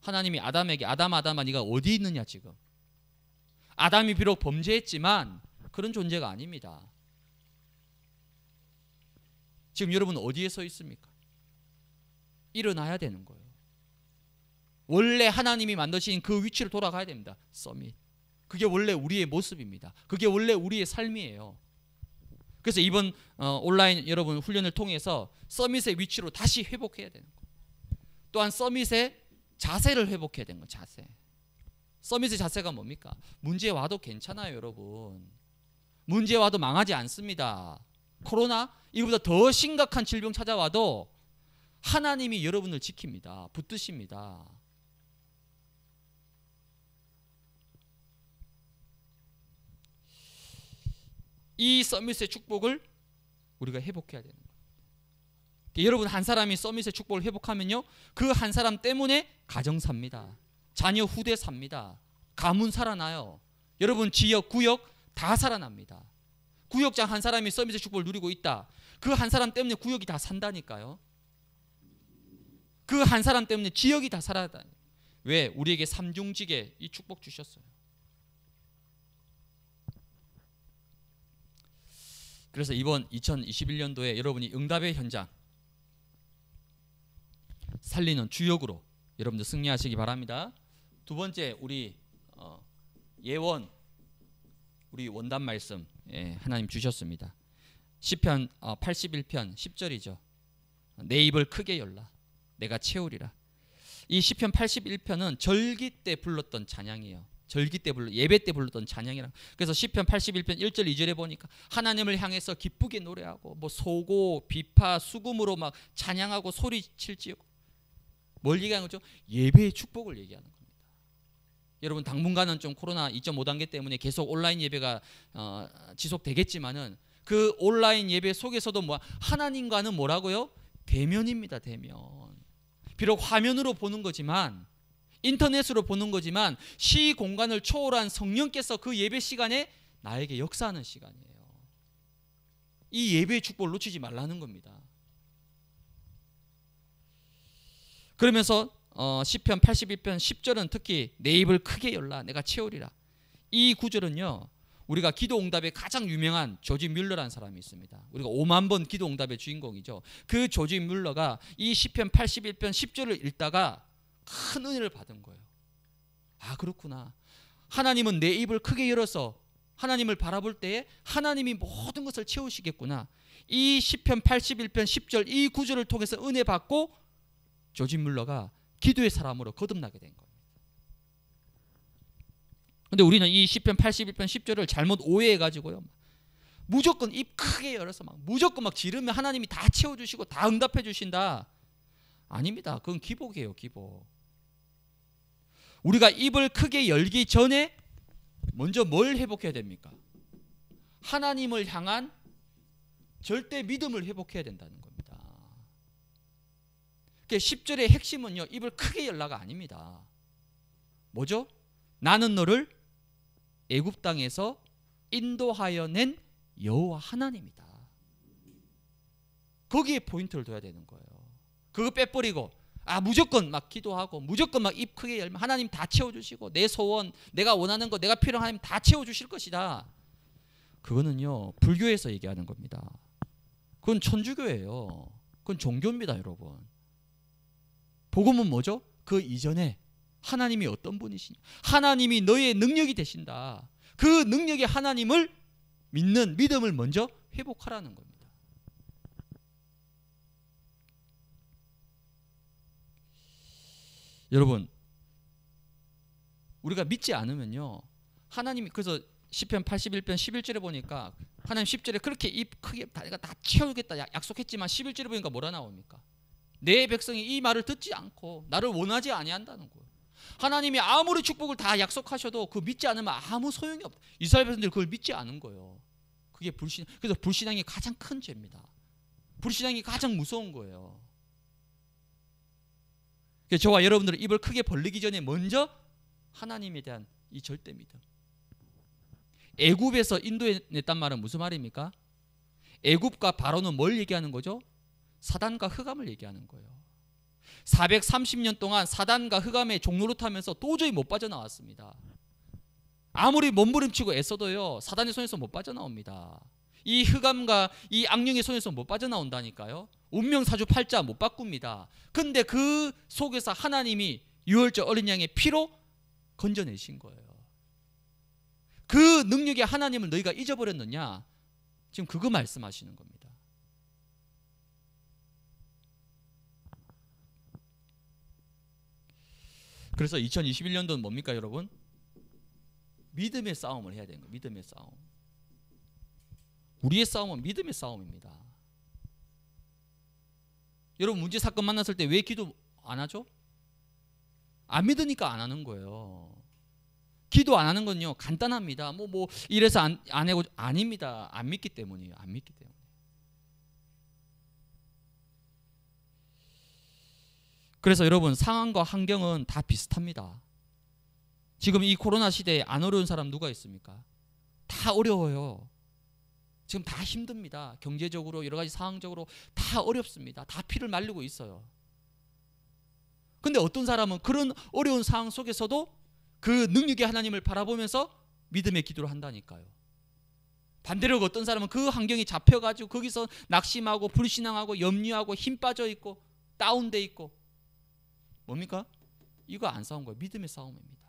하나님이 아담에게 아담 아담아 네가 어디 있느냐 지금. 아담이 비록 범죄했지만 그런 존재가 아닙니다. 지금 여러분 어디에 서 있습니까? 일어나야 되는 거예요. 원래 하나님이 만드신 그 위치로 돌아가야 됩니다. 서밋. 그게 원래 우리의 모습입니다. 그게 원래 우리의 삶이에요. 그래서 이번 어, 온라인 여러분 훈련을 통해서 서밋의 위치로 다시 회복해야 되는 거. 또한 서밋의 자세를 회복해야 되는 거. 자세. 서밋의 자세가 뭡니까? 문제 와도 괜찮아요, 여러분. 문제 와도 망하지 않습니다. 코로나 이보다 더 심각한 질병 찾아와도 하나님이 여러분을 지킵니다. 붙드십니다. 이 서밋의 축복을 우리가 회복해야 되는 거예요. 여러분 한 사람이 서밋의 축복을 회복하면요. 그 한 사람 때문에 가정 삽니다. 자녀 후대 삽니다. 가문 살아나요. 여러분 지역 구역 다 살아납니다. 구역장 한 사람이 서밋의 축복을 누리고 있다. 그 한 사람 때문에 구역이 다 산다니까요. 그 한 사람 때문에 지역이 다 살아다. 왜 우리에게 삼중직의 이 축복 주셨어요. 그래서 이번 2021년도에 여러분이 응답의 현장 살리는 주역으로 여러분들 승리하시기 바랍니다. 두 번째 우리 어, 예원 우리 원단 말씀 예, 하나님 주셨습니다. 시편 81편 어, 10절이죠. 내 입을 크게 열라 내가 채우리라. 이 시편 81편은 절기 때 불렀던 찬양이에요. 절기 때 불러 예배 때 불렀던 찬양이라. 그래서 시편 81편 1절 2절에 보니까 하나님을 향해서 기쁘게 노래하고 뭐 소고 비파 수금으로 막 찬양하고 소리 칠지요. 뭘 얘기하는 거죠? 예배의 축복을 얘기하는 겁니다. 여러분 당분간은 좀 코로나 2.5 단계 때문에 계속 온라인 예배가 어, 지속되겠지만은 그 온라인 예배 속에서도 뭐 하나님과는 뭐라고요? 대면입니다. 대면. 비록 화면으로 보는 거지만 인터넷으로 보는 거지만 시 공간을 초월한 성령께서 그 예배 시간에 나에게 역사하는 시간이에요. 이 예배의 축복을 놓치지 말라는 겁니다. 그러면서 어, 시편 82편 10절은 특히 내 입을 크게 열라 내가 채우리라. 이 구절은요. 우리가 기도 응답에 가장 유명한 조지 뮬러라는 사람이 있습니다. 우리가 5만 번 기도 응답의 주인공이죠. 그 조지 뮬러가 이 시편 81편 10절을 읽다가 큰 은혜를 받은 거예요. 아, 그렇구나. 하나님은 내 입을 크게 열어서 하나님을 바라볼 때에 하나님이 모든 것을 채우시겠구나. 이 시편 81편 10절 이 구절을 통해서 은혜 받고 조진 물러가 기도의 사람으로 거듭나게 된 겁니다. 근데 우리는 이 시편 81편 10절을 잘못 오해해 가지고요. 무조건 입 크게 열어서 막 무조건 막 지르면 하나님이 다 채워 주시고 다 응답해 주신다. 아닙니다. 그건 기복이에요, 기복. 우리가 입을 크게 열기 전에 먼저 뭘 회복해야 됩니까? 하나님을 향한 절대 믿음을 회복해야 된다는 겁니다. 10절의 핵심은요. 입을 크게 열라가 아닙니다. 뭐죠? 나는 너를 애굽 땅에서 인도하여 낸 여호와 하나님이다. 거기에 포인트를 둬야 되는 거예요. 그거 빼버리고 아 무조건 막 기도하고 무조건 막 입 크게 열면 하나님 다 채워주시고 내 소원 내가 원하는 거 내가 필요한 하나님 다 채워주실 것이다 그거는요 불교에서 얘기하는 겁니다 그건 천주교예요 그건 종교입니다 여러분 복음은 뭐죠? 그 이전에 하나님이 어떤 분이시냐 하나님이 너의 능력이 되신다 그 능력의 하나님을 믿는 믿음을 먼저 회복하라는 겁니다 여러분 우리가 믿지 않으면요. 하나님이 그래서 시편 81편 11절에 보니까 하나님 10절에 그렇게 입 크게 내가 다 채우겠다 약속했지만 11절에 보니까 뭐라 나옵니까? 내 백성이 이 말을 듣지 않고 나를 원하지 아니한다는 거예요. 하나님이 아무리 축복을 다 약속하셔도 그 믿지 않으면 아무 소용이 없다. 이스라엘 백성들 그걸 믿지 않은 거예요. 그게 불신. 그래서 불신앙이 가장 큰 죄입니다. 불신앙이 가장 무서운 거예요. 그러니까 저와 여러분들은 입을 크게 벌리기 전에 먼저 하나님에 대한 이 절대 믿음. 애굽에서 인도에 냈단 말은 무슨 말입니까? 애굽과 바로는 뭘 얘기하는 거죠? 사단과 흑암을 얘기하는 거예요. 430년 동안 사단과 흑암의 종로릇하면서 도저히 못 빠져나왔습니다. 아무리 몸부림치고 애써도요 사단의 손에서 못 빠져나옵니다. 이 흑암과 이 악령의 손에서 못 빠져나온다니까요. 운명 사주 팔자 못 바꿉니다. 근데 그 속에서 하나님이 유월절 어린 양의 피로 건져내신 거예요. 그 능력의 하나님을 너희가 잊어버렸느냐? 지금 그거 말씀하시는 겁니다. 그래서 2021년도는 뭡니까, 여러분? 믿음의 싸움을 해야 되는 거예요. 믿음의 싸움. 우리의 싸움은 믿음의 싸움입니다. 여러분 문제 사건 만났을 때 왜 기도 안 하죠? 안 믿으니까 안 하는 거예요. 기도 안 하는 건요 간단합니다. 뭐뭐 뭐 이래서 안, 안 하고 아닙니다. 안 믿기 때문이에요. 안 믿기 때문에. 그래서 여러분 상황과 환경은 다 비슷합니다. 지금 이 코로나 시대에 안 어려운 사람 누가 있습니까? 다 어려워요. 지금 다 힘듭니다. 경제적으로 여러 가지 상황적으로 다 어렵습니다. 다 피를 말리고 있어요. 근데 어떤 사람은 그런 어려운 상황 속에서도 그 능력의 하나님을 바라보면서 믿음의 기도를 한다니까요. 반대로 어떤 사람은 그 환경이 잡혀가지고 거기서 낙심하고 불신앙하고 염려하고 힘 빠져 있고 다운돼 있고 뭡니까? 이거 안 싸운 거예요. 믿음의 싸움입니다.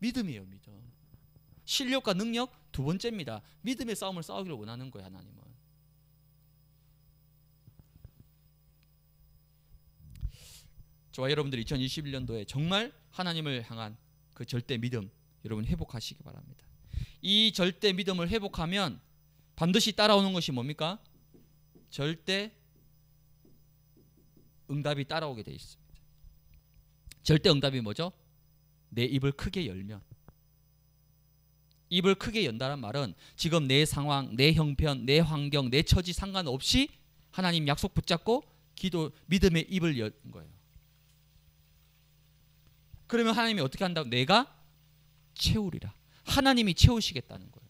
믿음이에요, 믿음. 실력과 능력, 두 번째입니다. 믿음의 싸움을 싸우기를 원하는 거예요, 하나님은. 저와 여러분들 2021년도에 정말 하나님을 향한 그 절대 믿음 여러분 회복하시기 바랍니다. 이 절대 믿음을 회복하면 반드시 따라오는 것이 뭡니까? 절대 응답이 따라오게 돼 있습니다. 절대 응답이 뭐죠? 내 입을 크게 열면 입을 크게 연다는 말은 지금 내 상황, 내 형편, 내 환경, 내 처지 상관없이 하나님 약속 붙잡고 기도 믿음의 입을 연 거예요. 그러면 하나님이 어떻게 한다고 내가 채우리라. 하나님이 채우시겠다는 거예요.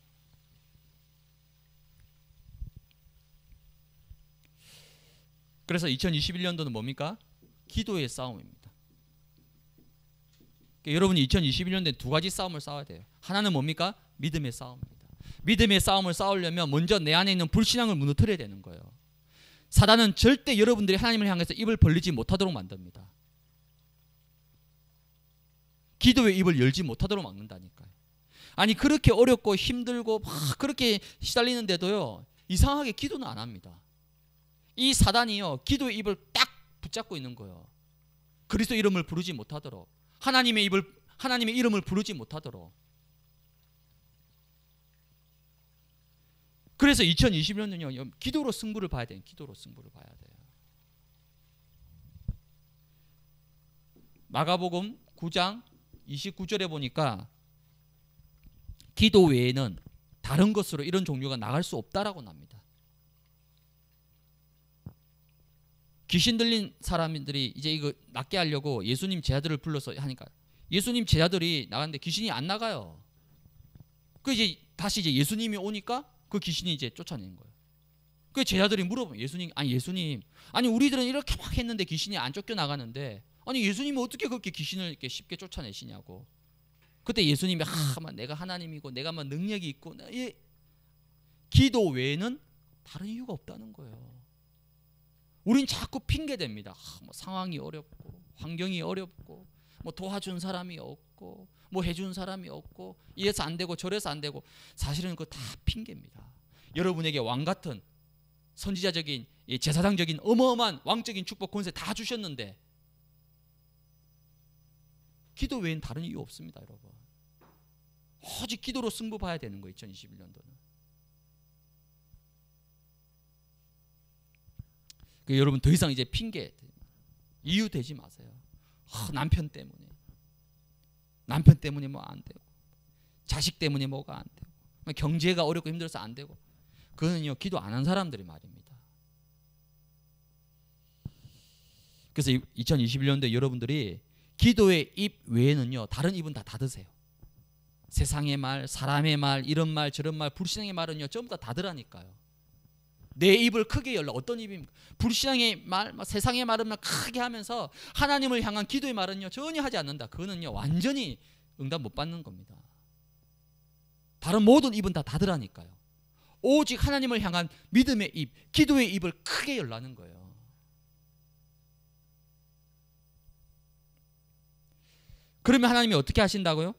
그래서 2021년도는 뭡니까? 기도의 싸움입니다. 그러니까 여러분이 2021년도에 두 가지 싸움을 싸워야 돼요. 하나는 뭡니까? 믿음의 싸움입니다. 믿음의 싸움을 싸우려면 먼저 내 안에 있는 불신앙을 무너뜨려야 되는 거예요. 사단은 절대 여러분들이 하나님을 향해서 입을 벌리지 못하도록 만듭니다. 기도의 입을 열지 못하도록 막는다니까요. 아니 그렇게 어렵고 힘들고 막 그렇게 시달리는데도요. 이상하게 기도는 안 합니다. 이 사단이요. 기도의 입을 딱 붙잡고 있는 거예요. 그리스도 이름을 부르지 못하도록 하나님의 입을 하나님의 이름을 부르지 못하도록 그래서 2020년은요, 기도로 승부를 봐야 돼요. 기도로 승부를 봐야 돼요. 마가복음 9장 29절에 보니까 기도 외에는 다른 것으로 이런 종류가 나갈 수 없다라고 납니다. 귀신 들린 사람들이 이제 이거 낫게 하려고 예수님 제자들을 불러서 하니까 예수님 제자들이 나갔는데 귀신이 안 나가요. 그 이제 다시 이제 예수님이 오니까 그 귀신이 이제 쫓아내는 거예요. 그 제자들이 물어보면 예수님 아니 예수님 아니 우리들은 이렇게 막 했는데 귀신이 안 쫓겨 나가는데 아니 예수님은 어떻게 그렇게 귀신을 이렇게 쉽게 쫓아내시냐고. 그때 예수님이 하만 아, 내가 하나님이고 내가 막 능력이 있고 예, 기도 외에는 다른 이유가 없다는 거예요. 우린 자꾸 핑계 댑니다. 아, 뭐 상황이 어렵고 환경이 어렵고 뭐 도와준 사람이 없고 뭐 해준 사람이 없고 이래서 안 되고 저래서 안 되고 사실은 그거 다 핑계입니다. 여러분에게 왕 같은 선지자적인 예, 제사장적인 어마어마한 왕적인 축복 권세 다 주셨는데 기도 외엔 다른 이유 없습니다, 여러분. 오직 기도로 승부 봐야 되는 거 2021년도는. 그 여러분 더 이상 이제 핑계 이유 되지 마세요. 어, 남편 때문에 남편 때문에 뭐 안 되고 자식 때문에 뭐가 안 되고 뭐 경제가 어렵고 힘들어서 안 되고 그는요 거 기도 안 한 사람들이 말입니다. 그래서 2021년도에 여러분들이 기도의 입 외에는요 다른 입은 다 닫으세요. 세상의 말, 사람의 말, 이런 말 저런 말 불신앙의 말은요 전부 다 닫으라니까요. 내 입을 크게 열라. 어떤 입입니까? 불신앙의 말, 세상의 말은 크게 하면서 하나님을 향한 기도의 말은요 전혀 하지 않는다. 그거는요 완전히 응답 못 받는 겁니다. 다른 모든 입은 다 닫으라니까요. 오직 하나님을 향한 믿음의 입, 기도의 입을 크게 열라는 거예요. 그러면 하나님이 어떻게 하신다고요?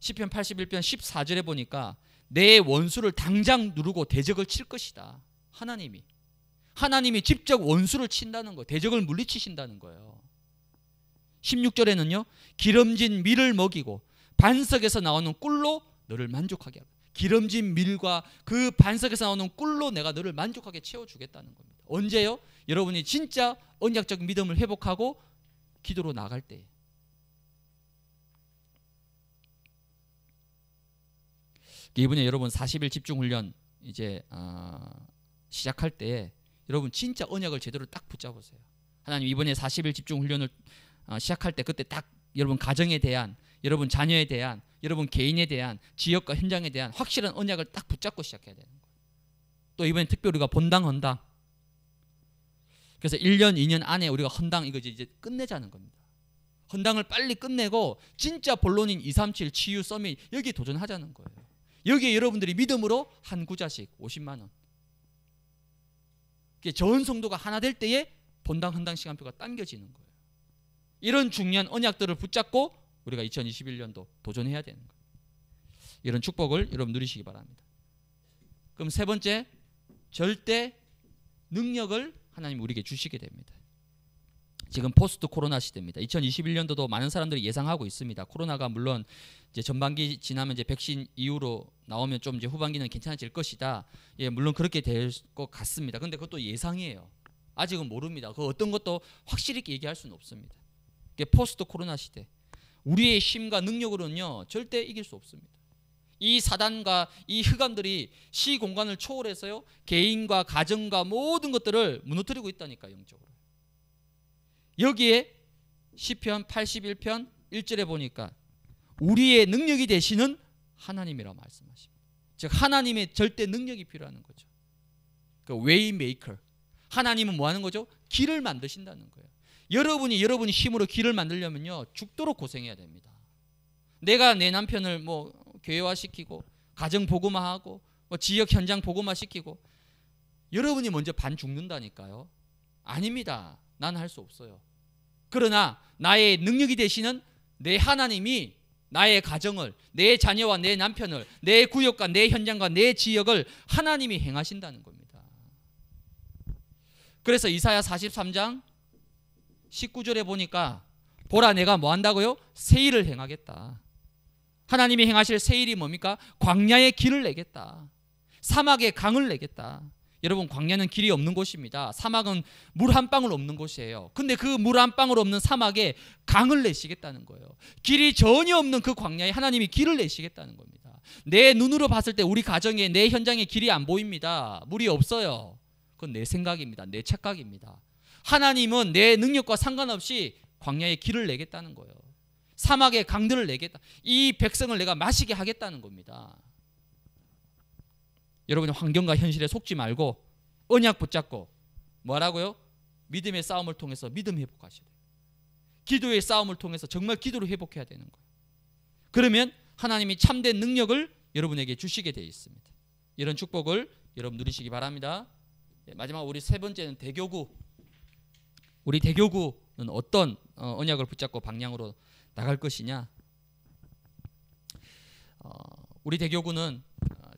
시편 81편 14절에 보니까 내 원수를 당장 누르고 대적을 칠 것이다. 하나님이 하나님이 직접 원수를 친다는 거, 대적을 물리치신다는 거예요. 16절에는요. 기름진 밀을 먹이고 반석에서 나오는 꿀로 너를 만족하게 하고 기름진 밀과 그 반석에서 나오는 꿀로 내가 너를 만족하게 채워 주겠다는 겁니다. 언제요? 여러분이 진짜 언약적 믿음을 회복하고 기도로 나갈 때 이번에 여러분 40일 집중 훈련 이제 어, 시작할 때 여러분 진짜 언약을 제대로 딱 붙잡으세요. 하나님 이번에 40일 집중 훈련을 어, 시작할 때 그때 딱 여러분 가정에 대한 여러분 자녀에 대한 여러분 개인에 대한 지역과 현장에 대한 확실한 언약을 딱 붙잡고 시작해야 되는 거예요. 또 이번에 특별히 우리가 본당 헌당 그래서 1년 2년 안에 우리가 헌당 이거 이제 끝내자는 겁니다. 헌당을 빨리 끝내고 진짜 본론인 237 치유 썸이 여기 도전하자는 거예요. 여기에 여러분들이 믿음으로 한 구자씩 50만 원전 성도가 하나 될 때에 본당 헌당 시간표가 당겨지는 거예요. 이런 중요한 언약들을 붙잡고 우리가 2021년도 도전해야 되는 거예요. 이런 축복을 여러분 누리시기 바랍니다. 그럼 세 번째 절대 능력을 하나님 우리에게 주시게 됩니다. 지금 포스트 코로나 시대입니다. 2021년도도 많은 사람들이 예상하고 있습니다. 코로나가 물론 이제 전반기 지나면 이제 백신 이후로 나오면 좀 이제 후반기는 괜찮아질 것이다. 예, 물론 그렇게 될 것 같습니다. 근데 그것도 예상이에요. 아직은 모릅니다. 그 어떤 것도 확실히 얘기할 수는 없습니다. 이게 포스트 코로나 시대. 우리의 힘과 능력으로는요 절대 이길 수 없습니다. 이 사단과 이 흑암들이 시 공간을 초월해서요 개인과 가정과 모든 것들을 무너뜨리고 있다니까 영적으로. 여기에 시편 81편 1절에 보니까 우리의 능력이 되시는 하나님이라 말씀하십니다. 즉 하나님의 절대 능력이 필요하는 거죠. 그 웨이메이커. 하나님은 뭐 하는 거죠? 길을 만드신다는 거예요. 여러분이 여러분이 힘으로 길을 만들려면요. 죽도록 고생해야 됩니다. 내가 내 남편을 뭐 교회화시키고 가정 보고마하고 뭐 지역 현장 보고마시키고 여러분이 먼저 반 죽는다니까요. 아닙니다. 나는 할 수 없어요. 그러나 나의 능력이 되시는 내 하나님이 나의 가정을, 내 자녀와 내 남편을, 내 구역과 내 현장과 내 지역을 하나님이 행하신다는 겁니다. 그래서 이사야 43장 19절에 보니까 보라 내가 뭐 한다고요? 세일을 행하겠다. 하나님이 행하실 세일이 뭡니까? 광야의 길을 내겠다. 사막의 강을 내겠다. 여러분 광야는 길이 없는 곳입니다. 사막은 물 한 방울 없는 곳이에요. 근데 그 물 한 방울 없는 사막에 강을 내시겠다는 거예요. 길이 전혀 없는 그 광야에 하나님이 길을 내시겠다는 겁니다. 내 눈으로 봤을 때 우리 가정에 내 현장에 길이 안 보입니다. 물이 없어요. 그건 내 생각입니다. 내 착각입니다. 하나님은 내 능력과 상관없이 광야에 길을 내겠다는 거예요. 사막에 강들을 내겠다. 이 백성을 내가 마시게 하겠다는 겁니다. 여러분 환경과 현실에 속지 말고 언약 붙잡고 뭐라고요? 믿음의 싸움을 통해서 믿음 회복하셔야 돼요. 기도의 싸움을 통해서 정말 기도로 회복해야 되는 거예요. 그러면 하나님이 참된 능력을 여러분에게 주시게 되어 있습니다. 이런 축복을 여러분 누리시기 바랍니다. 네, 마지막 우리 세 번째는 대교구. 우리 대교구는 어떤 어, 언약을 붙잡고 방향으로 나갈 것이냐? 어, 우리 대교구는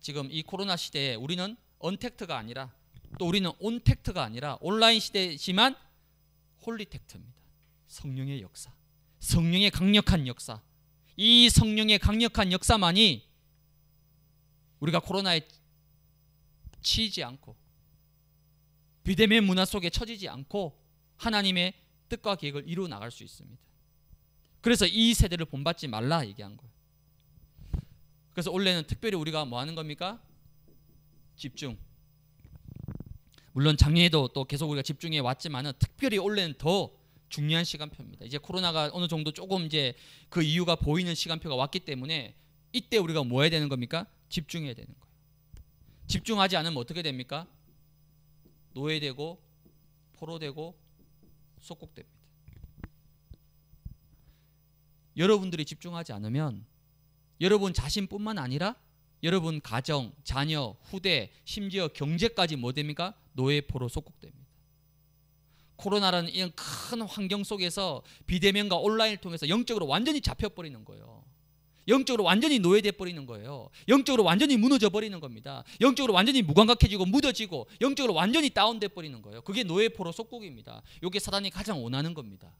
지금 이 코로나 시대에 우리는 언택트가 아니라 또 우리는 온택트가 아니라 온라인 시대지만 홀리택트입니다. 성령의 역사, 성령의 강력한 역사, 이 성령의 강력한 역사만이 우리가 코로나에 치이지 않고 비대면 문화 속에 처지지 않고 하나님의 뜻과 계획을 이루어 나갈 수 있습니다. 그래서 이 세대를 본받지 말라 얘기한 거예요. 그래서 올해는 특별히 우리가 뭐 하는 겁니까? 집중. 물론 작년에도 또 계속 우리가 집중해 왔지만은 특별히 올해는더 중요한 시간표입니다. 이제 코로나가 어느 정도 조금 이제 그 이유가 보이는 시간표가 왔기 때문에 이때 우리가 뭐 해야 되는 겁니까? 집중해야 되는 거예요. 집중하지 않으면 어떻게 됩니까? 노예되고 포로되고 속국됩니다. 여러분들이 집중하지 않으면 여러분 자신뿐만 아니라 여러분 가정, 자녀, 후대, 심지어 경제까지 뭐 됩니까? 노예포로 속국됩니다. 코로나라는 이런 큰 환경 속에서 비대면과 온라인을 통해서 영적으로 완전히 잡혀버리는 거예요. 영적으로 완전히 노예돼 버리는 거예요. 영적으로 완전히 무너져 버리는 겁니다. 영적으로 완전히 무감각해지고 무뎌지고 영적으로 완전히 다운돼 버리는 거예요. 그게 노예포로 속국입니다. 이게 사단이 가장 원하는 겁니다.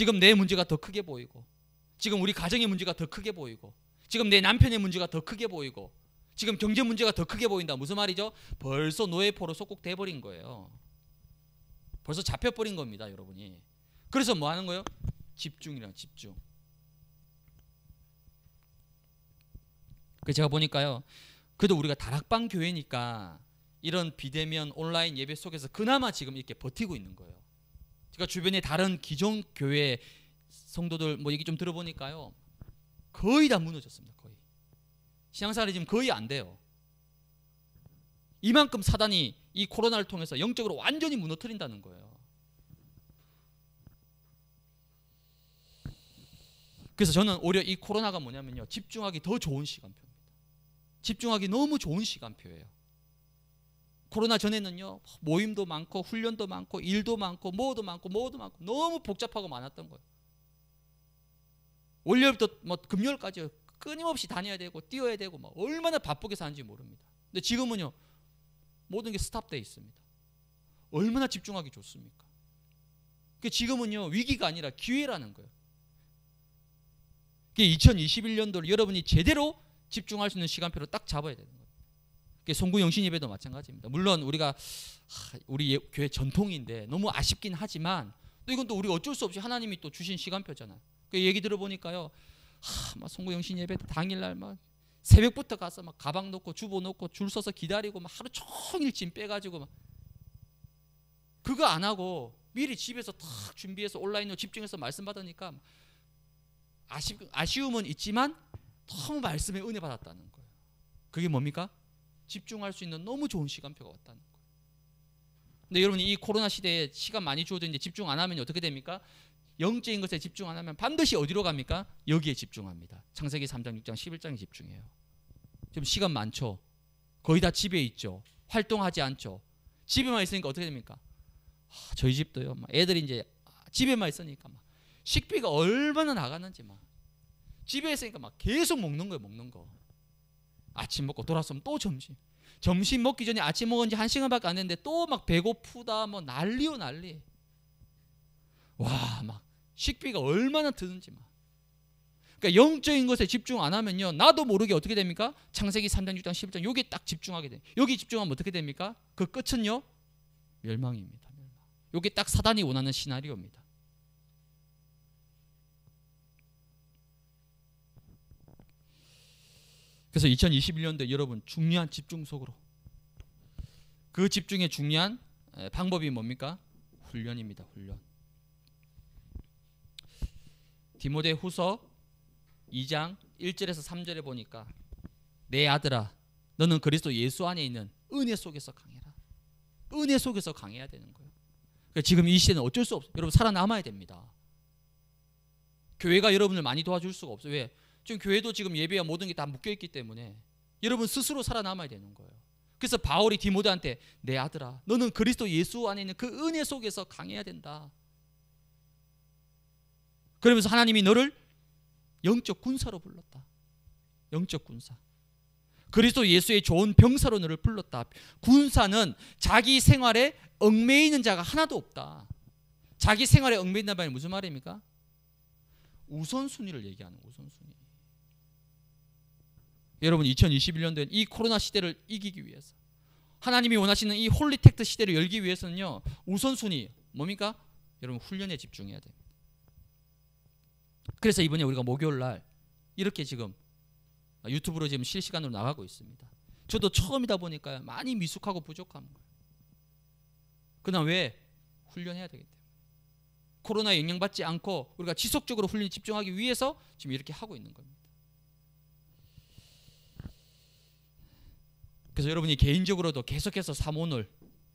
지금 내 문제가 더 크게 보이고 지금 우리 가정의 문제가 더 크게 보이고 지금 내 남편의 문제가 더 크게 보이고 지금 경제 문제가 더 크게 보인다. 무슨 말이죠? 벌써 노예포로 속국돼 버린 거예요. 벌써 잡혀 버린 겁니다, 여러분이. 그래서 뭐 하는 거예요? 집중이라 집중. 그 제가 보니까요. 그래도 우리가 다락방 교회니까 이런 비대면 온라인 예배 속에서 그나마 지금 이렇게 버티고 있는 거예요. 제가 그러니까 주변에 다른 기존 교회 성도들 뭐 얘기 좀 들어보니까요. 거의 다 무너졌습니다. 거의. 신앙생활이 지금 거의 안 돼요. 이만큼 사단이 이 코로나를 통해서 영적으로 완전히 무너뜨린다는 거예요. 그래서 저는 오히려 이 코로나가 뭐냐면요. 집중하기 더 좋은 시간표입니다. 집중하기 너무 좋은 시간표예요. 코로나 전에는요 모임도 많고 훈련도 많고 일도 많고 뭐도 많고 뭐도 많고 너무 복잡하고 많았던 거예요. 월요일부터 뭐 금요일까지 끊임없이 다녀야 되고 뛰어야 되고 막 얼마나 바쁘게 사는지 모릅니다. 근데 지금은요 모든 게 스탑돼 있습니다. 얼마나 집중하기 좋습니까? 그 지금은요 위기가 아니라 기회라는 거예요. 그 2021년도를 여러분이 제대로 집중할 수 있는 시간표로 딱 잡아야 되는 거예요. 송구 영신 예배도 마찬가지입니다. 물론 우리가 우리 예, 교회 전통인데 너무 아쉽긴 하지만 또 이건 또 우리 어쩔 수 없이 하나님이 또 주신 시간표잖아요. 그 얘기 들어보니까요. 하, 막 송구 영신 예배 당일날 막 새벽부터 가서 막 가방 놓고 주보 놓고 줄 서서 기다리고 막 하루 종일 짐 빼가지고 막 그거 안 하고 미리 집에서 탁 준비해서 온라인으로 집중해서 말씀 받으니까 아쉬, 아쉬움은 있지만 너무 말씀에 은혜 받았다는 거예요. 그게 뭡니까? 집중할 수 있는 너무 좋은 시간표가 왔다는 거예요. 근데 여러분 이 코로나 시대에 시간 많이 주어졌는데 집중 안 하면 어떻게 됩니까? 영적인 것에 집중 안 하면 반드시 어디로 갑니까? 여기에 집중합니다. 창세기 3장, 6장, 11장에 집중해요. 지금 시간 많죠. 거의 다 집에 있죠. 활동하지 않죠. 집에만 있으니까 어떻게 됩니까? 아, 저희 집도요. 막 애들이 이제 집에만 있으니까 막 식비가 얼마나 나가는지 막 집에 있으니까 막 계속 먹는 거예요. 먹는 거. 아침 먹고 돌아서면 또 점심. 점심 먹기 전에 아침 먹은 지한 시간밖에 안 됐는데 또 막 배고프다 뭐 난리요 난리. 와막 식비가 얼마나 드는지 막. 그러니까 영적인 것에 집중 안 하면요 나도 모르게 어떻게 됩니까? 창세기 3장 6장 11장 여기 딱 집중하게 돼. 여기 집중하면 어떻게 됩니까? 그 끝은요 멸망입니다. 멸망. 여기 딱 사단이 원하는 시나리오입니다. 그래서 2021년도 여러분 중요한 집중 속으로 그 집중의 중요한 방법이 뭡니까? 훈련입니다. 훈련. 디모데 후서 2장 1절에서 3절에 보니까 내 아들아 너는 그리스도 예수 안에 있는 은혜 속에서 강해라. 은혜 속에서 강해야 되는 거예요. 그러니까 지금 이 시대는 어쩔 수 없어요. 여러분 살아남아야 됩니다. 교회가 여러분을 많이 도와줄 수가 없어요. 왜? 지금 교회도 지금 예배와 모든 게 다 묶여 있기 때문에 여러분 스스로 살아남아야 되는 거예요. 그래서 바울이 디모데한테 내 아들아 너는 그리스도 예수 안에 있는 그 은혜 속에서 강해야 된다. 그러면서 하나님이 너를 영적 군사로 불렀다. 영적 군사. 그리스도 예수의 좋은 병사로 너를 불렀다. 군사는 자기 생활에 얽매이는 자가 하나도 없다. 자기 생활에 얽매인다는 말이 무슨 말입니까? 우선순위를 얘기하는 우선순위. 여러분 2021년도에 이 코로나 시대를 이기기 위해서 하나님이 원하시는 이 홀리텍트 시대를 열기 위해서는요 우선순위 뭡니까? 여러분 훈련에 집중해야 됩니다. 그래서 이번에 우리가 목요일 날 이렇게 지금 유튜브로 지금 실시간으로 나가고 있습니다. 저도 처음이다 보니까 많이 미숙하고 부족한 거예요. 그러나 왜 훈련해야 되기 때문에 코로나 영향받지 않고 우리가 지속적으로 훈련에 집중하기 위해서 지금 이렇게 하고 있는 겁니다. 그래서 여러분이 개인적으로도 계속해서 사모늘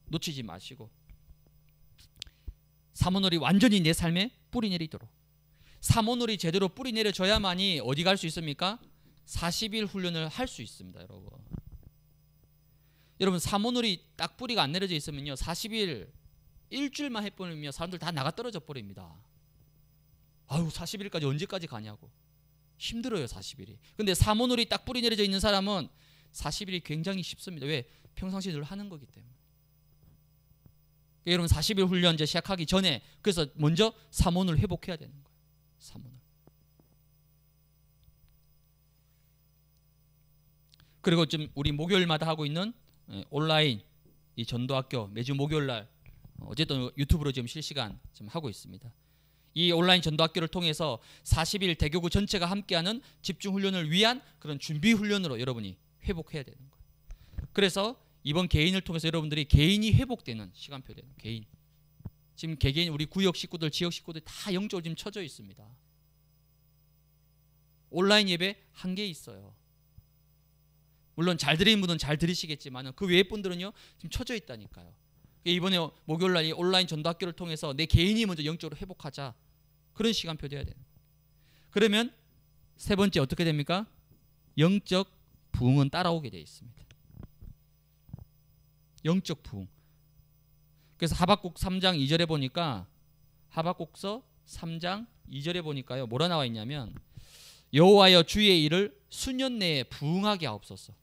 놓치지 마시고 사모늘이 완전히 내 삶에 뿌리 내리도록 사모늘이 제대로 뿌리 내려져야만이 어디 갈 수 있습니까? 40일 훈련을 할 수 있습니다, 여러분. 여러분 사모늘이 딱 뿌리가 안 내려져 있으면요, 40일 일주일만 해버리면 사람들 다 나가 떨어져 버립니다. 아유, 40일까지 언제까지 가냐고. 힘들어요, 40일이. 근데 사모늘이 딱 뿌리 내려져 있는 사람은 40일이 굉장히 쉽습니다. 왜? 평상시 늘 하는 거기 때문에. 그러니까 여러분 40일 훈련제 시작하기 전에 그래서 먼저 사문을 회복해야 되는 거예요. 사문을. 그리고 지금 우리 목요일마다 하고 있는 예, 온라인 이 전도학교 매주 목요일 날 어, 어쨌든 유튜브로 지금 실시간 지금 하고 있습니다. 이 온라인 전도학교를 통해서 40일 대교구 전체가 함께하는 집중 훈련을 위한 그런 준비 훈련으로 여러분이 회복해야 되는 거예요. 그래서 이번 개인을 통해서 여러분들이 개인이 회복되는 시간표 되는 개인. 지금 개개인 우리 구역 식구들, 지역 식구들 다 영적으로 지금 쳐져 있습니다. 온라인 예배 한 개 있어요. 물론 잘 들으신 분은 잘 들으시겠지만 그 외의 분들은요 지금 쳐져 있다니까요. 그러니까 이번에 목요일 날 온라인 전도학교를 통해서 내 개인이 먼저 영적으로 회복하자 그런 시간표 돼야 돼요. 그러면 세 번째 어떻게 됩니까? 영적 부흥은 따라오게 되어 있습니다. 영적 부흥. 그래서 하박국 3장 2절에 보니까 하박국서 3장 2절에 보니까요. 뭐라 나와 있냐면 여호와여 주의 일을 수년 내에 부흥하게 하옵소서.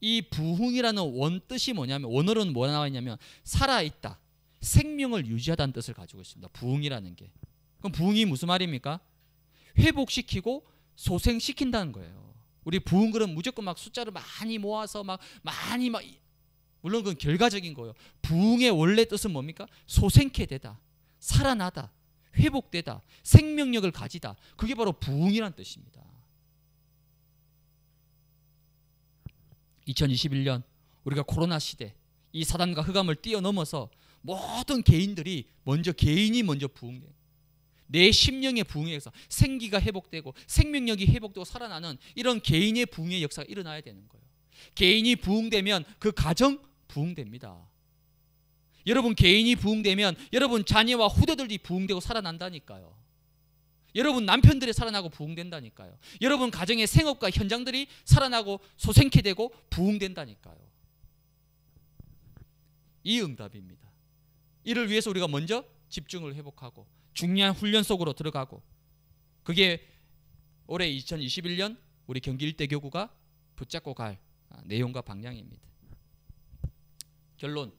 이 부흥이라는 원뜻이 뭐냐면 원어로는 뭐라 나와 있냐면 살아 있다. 생명을 유지하다는 뜻을 가지고 있습니다. 부흥이라는 게. 그럼 부흥이 무슨 말입니까? 회복시키고 소생시킨다는 거예요. 우리 부흥 그릇 무조건 막 숫자를 많이 모아서 막 많이 막 물론 그건 결과적인 거예요. 부흥의 원래 뜻은 뭡니까? 소생케 되다. 살아나다. 회복되다. 생명력을 가지다. 그게 바로 부흥이란 뜻입니다. 2021년 우리가 코로나 시대 이 사단과 흑암을 뛰어넘어서 모든 개인들이 먼저 개인이 먼저 부흥돼. 내 심령의 부흥에서 생기가 회복되고 생명력이 회복되고 살아나는 이런 개인의 부흥의 역사가 일어나야 되는 거예요. 개인이 부흥되면 그 가정 부흥됩니다. 여러분 개인이 부흥되면 여러분 자녀와 후대들이 부흥되고 살아난다니까요. 여러분 남편들이 살아나고 부흥된다니까요. 여러분 가정의 생업과 현장들이 살아나고 소생케 되고 부흥된다니까요. 이 응답입니다. 이를 위해서 우리가 먼저 집중을 회복하고 중요한 훈련 속으로 들어가고 그게 올해 2021년 우리 경기 일대 교구가 붙잡고 갈 아, 내용과 방향입니다. 결론.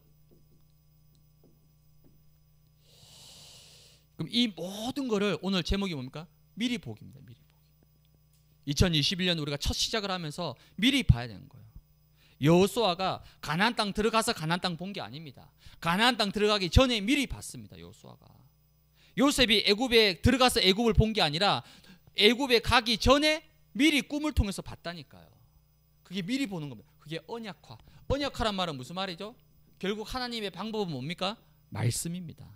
그럼 이 모든 거를 오늘 제목이 뭡니까? 미리 보기입니다. 미리 보기. 2021년 우리가 첫 시작을 하면서 미리 봐야 되는 거예요. 여호수아가 가나안 땅 들어가서 가나안 땅 본 게 아닙니다. 가나안 땅 들어가기 전에 미리 봤습니다. 여호수아가. 요셉이 애굽에 들어가서 애굽을 본 게 아니라 애굽에 가기 전에 미리 꿈을 통해서 봤다니까요. 그게 미리 보는 겁니다. 그게 언약화. 언약화란 말은 무슨 말이죠? 결국 하나님의 방법은 뭡니까? 말씀입니다.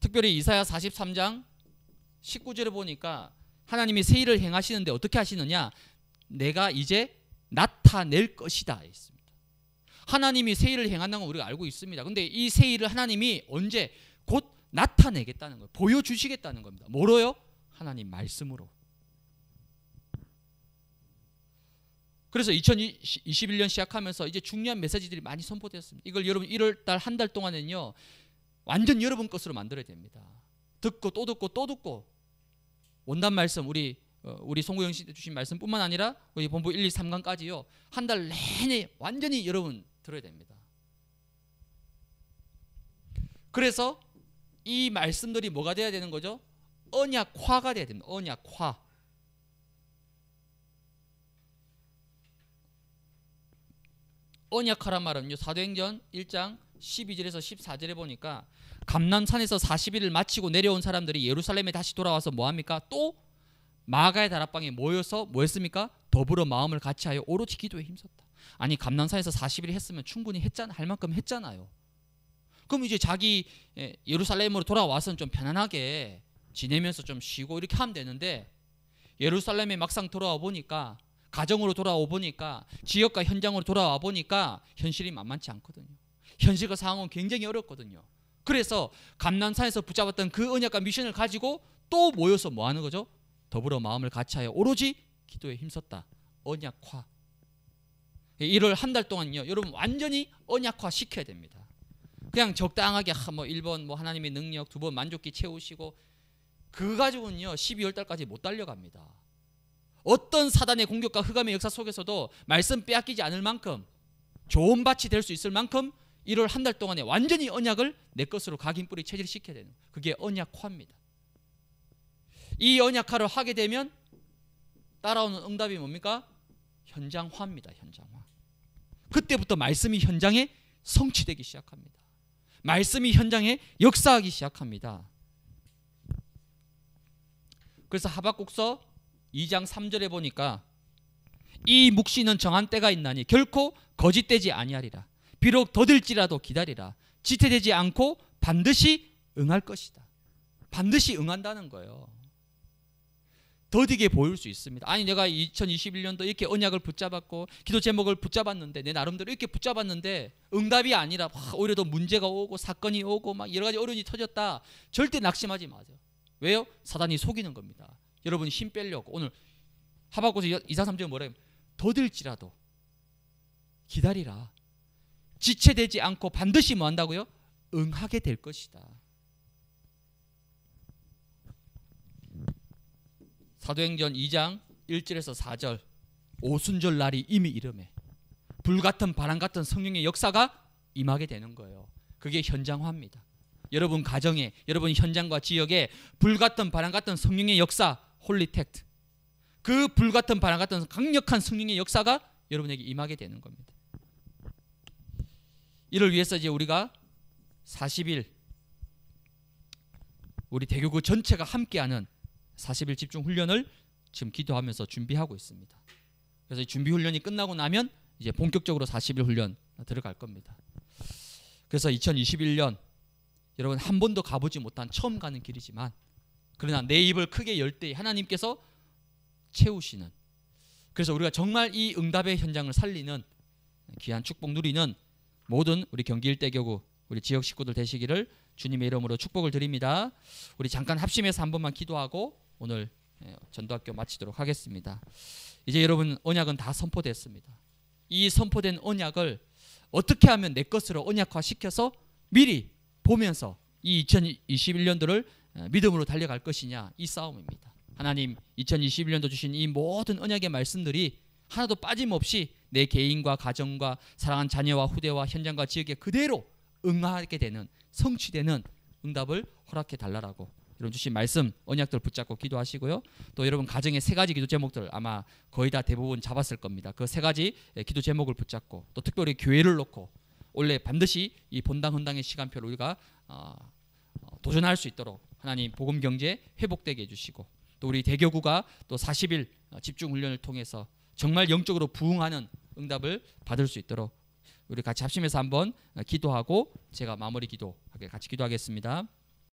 특별히 이사야 43장 19절을 보니까 하나님이 세 일을 행하시는데 어떻게 하시느냐? 내가 이제 나타낼 것이다 있습니다. 하나님이 세일을 행한다는 건 우리가 알고 있습니다. 근데 이 세일을 하나님이 언제 곧 나타내겠다는 거예요. 보여주시겠다는 겁니다. 뭐로요? 하나님 말씀으로. 그래서 2021년 시작하면서 이제 중요한 메시지들이 많이 선포되었습니다. 이걸 여러분 1월 달 한 달 동안은요. 완전 여러분 것으로 만들어야 됩니다. 듣고 또 듣고 또 듣고 원단 말씀 우리 어, 우리 송구영 씨 주신 말씀뿐만 아니라 우리 본부 1, 2, 3강까지요. 한 달 내내 완전히 여러분 들어야 됩니다. 그래서 이 말씀들이 뭐가 돼야 되는 거죠? 언약화가 돼야 됩니다. 언약화. 언약화란 말은요. 사도행전 1장 12절에서 14절에 보니까 감남산에서 40일을 마치고 내려온 사람들이 예루살렘에 다시 돌아와서 뭐합니까? 또 마가의 다락방에 모여서 뭐했습니까? 더불어 마음을 같이하여 오로지 기도에 힘썼다. 아니 감람사에서 40일 했으면 충분히 했잖아 할 만큼 했잖아요. 그럼 이제 자기 예, 예루살렘으로 돌아와서는 좀 편안하게 지내면서 좀 쉬고 이렇게 하면 되는데 예루살렘에 막상 돌아와 보니까 가정으로 돌아와 보니까 지역과 현장으로 돌아와 보니까 현실이 만만치 않거든요. 현실과 상황은 굉장히 어렵거든요. 그래서 감남산에서 붙잡았던 그 언약과 미션을 가지고 또 모여서 뭐 하는 거죠? 더불어 마음을 같이하여 오로지 기도에 힘썼다. 언약화 일을 한달 동안요. 여러분 완전히 언약화 시켜야 됩니다. 그냥 적당하게 뭐 1번 뭐 하나님의 능력 두 번 만족기 채우시고 그 가지고는요. 12월 달까지 못 달려갑니다. 어떤 사단의 공격과 흑암의 역사 속에서도 말씀 빼앗기지 않을 만큼 좋은 밭이 될 수 있을 만큼 일월 한 달 동안에 완전히 언약을 내 것으로 각인 뿌리 체질 시켜야 되는 그게 언약화입니다. 이 언약화를 하게 되면 따라오는 응답이 뭡니까? 현장화입니다. 현장화. 그때부터 말씀이 현장에 성취되기 시작합니다. 말씀이 현장에 역사하기 시작합니다. 그래서 하박국서 2장 3절에 보니까 이 묵시는 정한 때가 있나니 결코 거짓되지 아니하리라. 비록 더딜지라도 기다리라. 지체되지 않고 반드시 응할 것이다. 반드시 응한다는 거예요. 더디게 보일 수 있습니다. 아니 내가 2021년도 이렇게 언약을 붙잡았고 기도 제목을 붙잡았는데 내 나름대로 이렇게 붙잡았는데 응답이 아니라 오히려 더 문제가 오고 사건이 오고 막 여러 가지 어려움이 터졌다. 절대 낙심하지 마세요. 왜요? 사단이 속이는 겁니다. 여러분 힘 빼려고 오늘 하박고서 2사 3절 뭐래요? 더들지라도 기다리라. 지체되지 않고 반드시 뭐 한다고요? 응하게 될 것이다. 사도행전 2장 1절에서 4절 오순절 날이 이미 이름에 불같은 바람같은 성령의 역사가 임하게 되는 거예요. 그게 현장화입니다. 여러분 가정에 여러분 현장과 지역에 불같은 바람같은 성령의 역사 홀리텍트 그 불같은 바람같은 강력한 성령의 역사가 여러분에게 임하게 되는 겁니다. 이를 위해서 이제 우리가 40일 우리 대교구 전체가 함께하는 40일 집중 훈련을 지금 기도하면서 준비하고 있습니다. 그래서 이 준비 훈련이 끝나고 나면 이제 본격적으로 40일 훈련 들어갈 겁니다. 그래서 2021년 여러분 한 번도 가보지 못한 처음 가는 길이지만 그러나 내 입을 크게 열 때 하나님께서 채우시는 그래서 우리가 정말 이 응답의 현장을 살리는 귀한 축복 누리는 모든 우리 경기 일대교구 우리 지역 식구들 되시기를 주님의 이름으로 축복을 드립니다. 우리 잠깐 합심해서 한 번만 기도하고 오늘 예, 전도학교 마치도록 하겠습니다. 이제 여러분 언약은 다 선포됐습니다. 이 선포된 언약을 어떻게 하면 내 것으로 언약화 시켜서 미리 보면서 이 2021년도를 예, 믿음으로 달려갈 것이냐 이 싸움입니다. 하나님 2021년도 주신 이 모든 언약의 말씀들이 하나도 빠짐없이 내 개인과 가정과 사랑한 자녀와 후대와 현장과 지역에 그대로 응하게 되는 성취되는 응답을 허락해 달라라고 이런 주신 말씀 언약들 붙잡고 기도하시고요. 또 여러분 가정의 세 가지 기도 제목들 아마 거의 다 대부분 잡았을 겁니다. 그 세 가지 예, 기도 제목을 붙잡고 또 특별히 교회를 놓고 원래 반드시 이 본당 헌당의 시간표를 우리가 어, 어 도전할 수 있도록 하나님 복음 경제 회복되게 해주시고 또 우리 대교구가 또 40일 어, 집중 훈련을 통해서 정말 영적으로 부흥하는 응답을 받을 수 있도록 우리 같이 합심해서 한번 기도하고 제가 마무리 기도 같이 기도하겠습니다.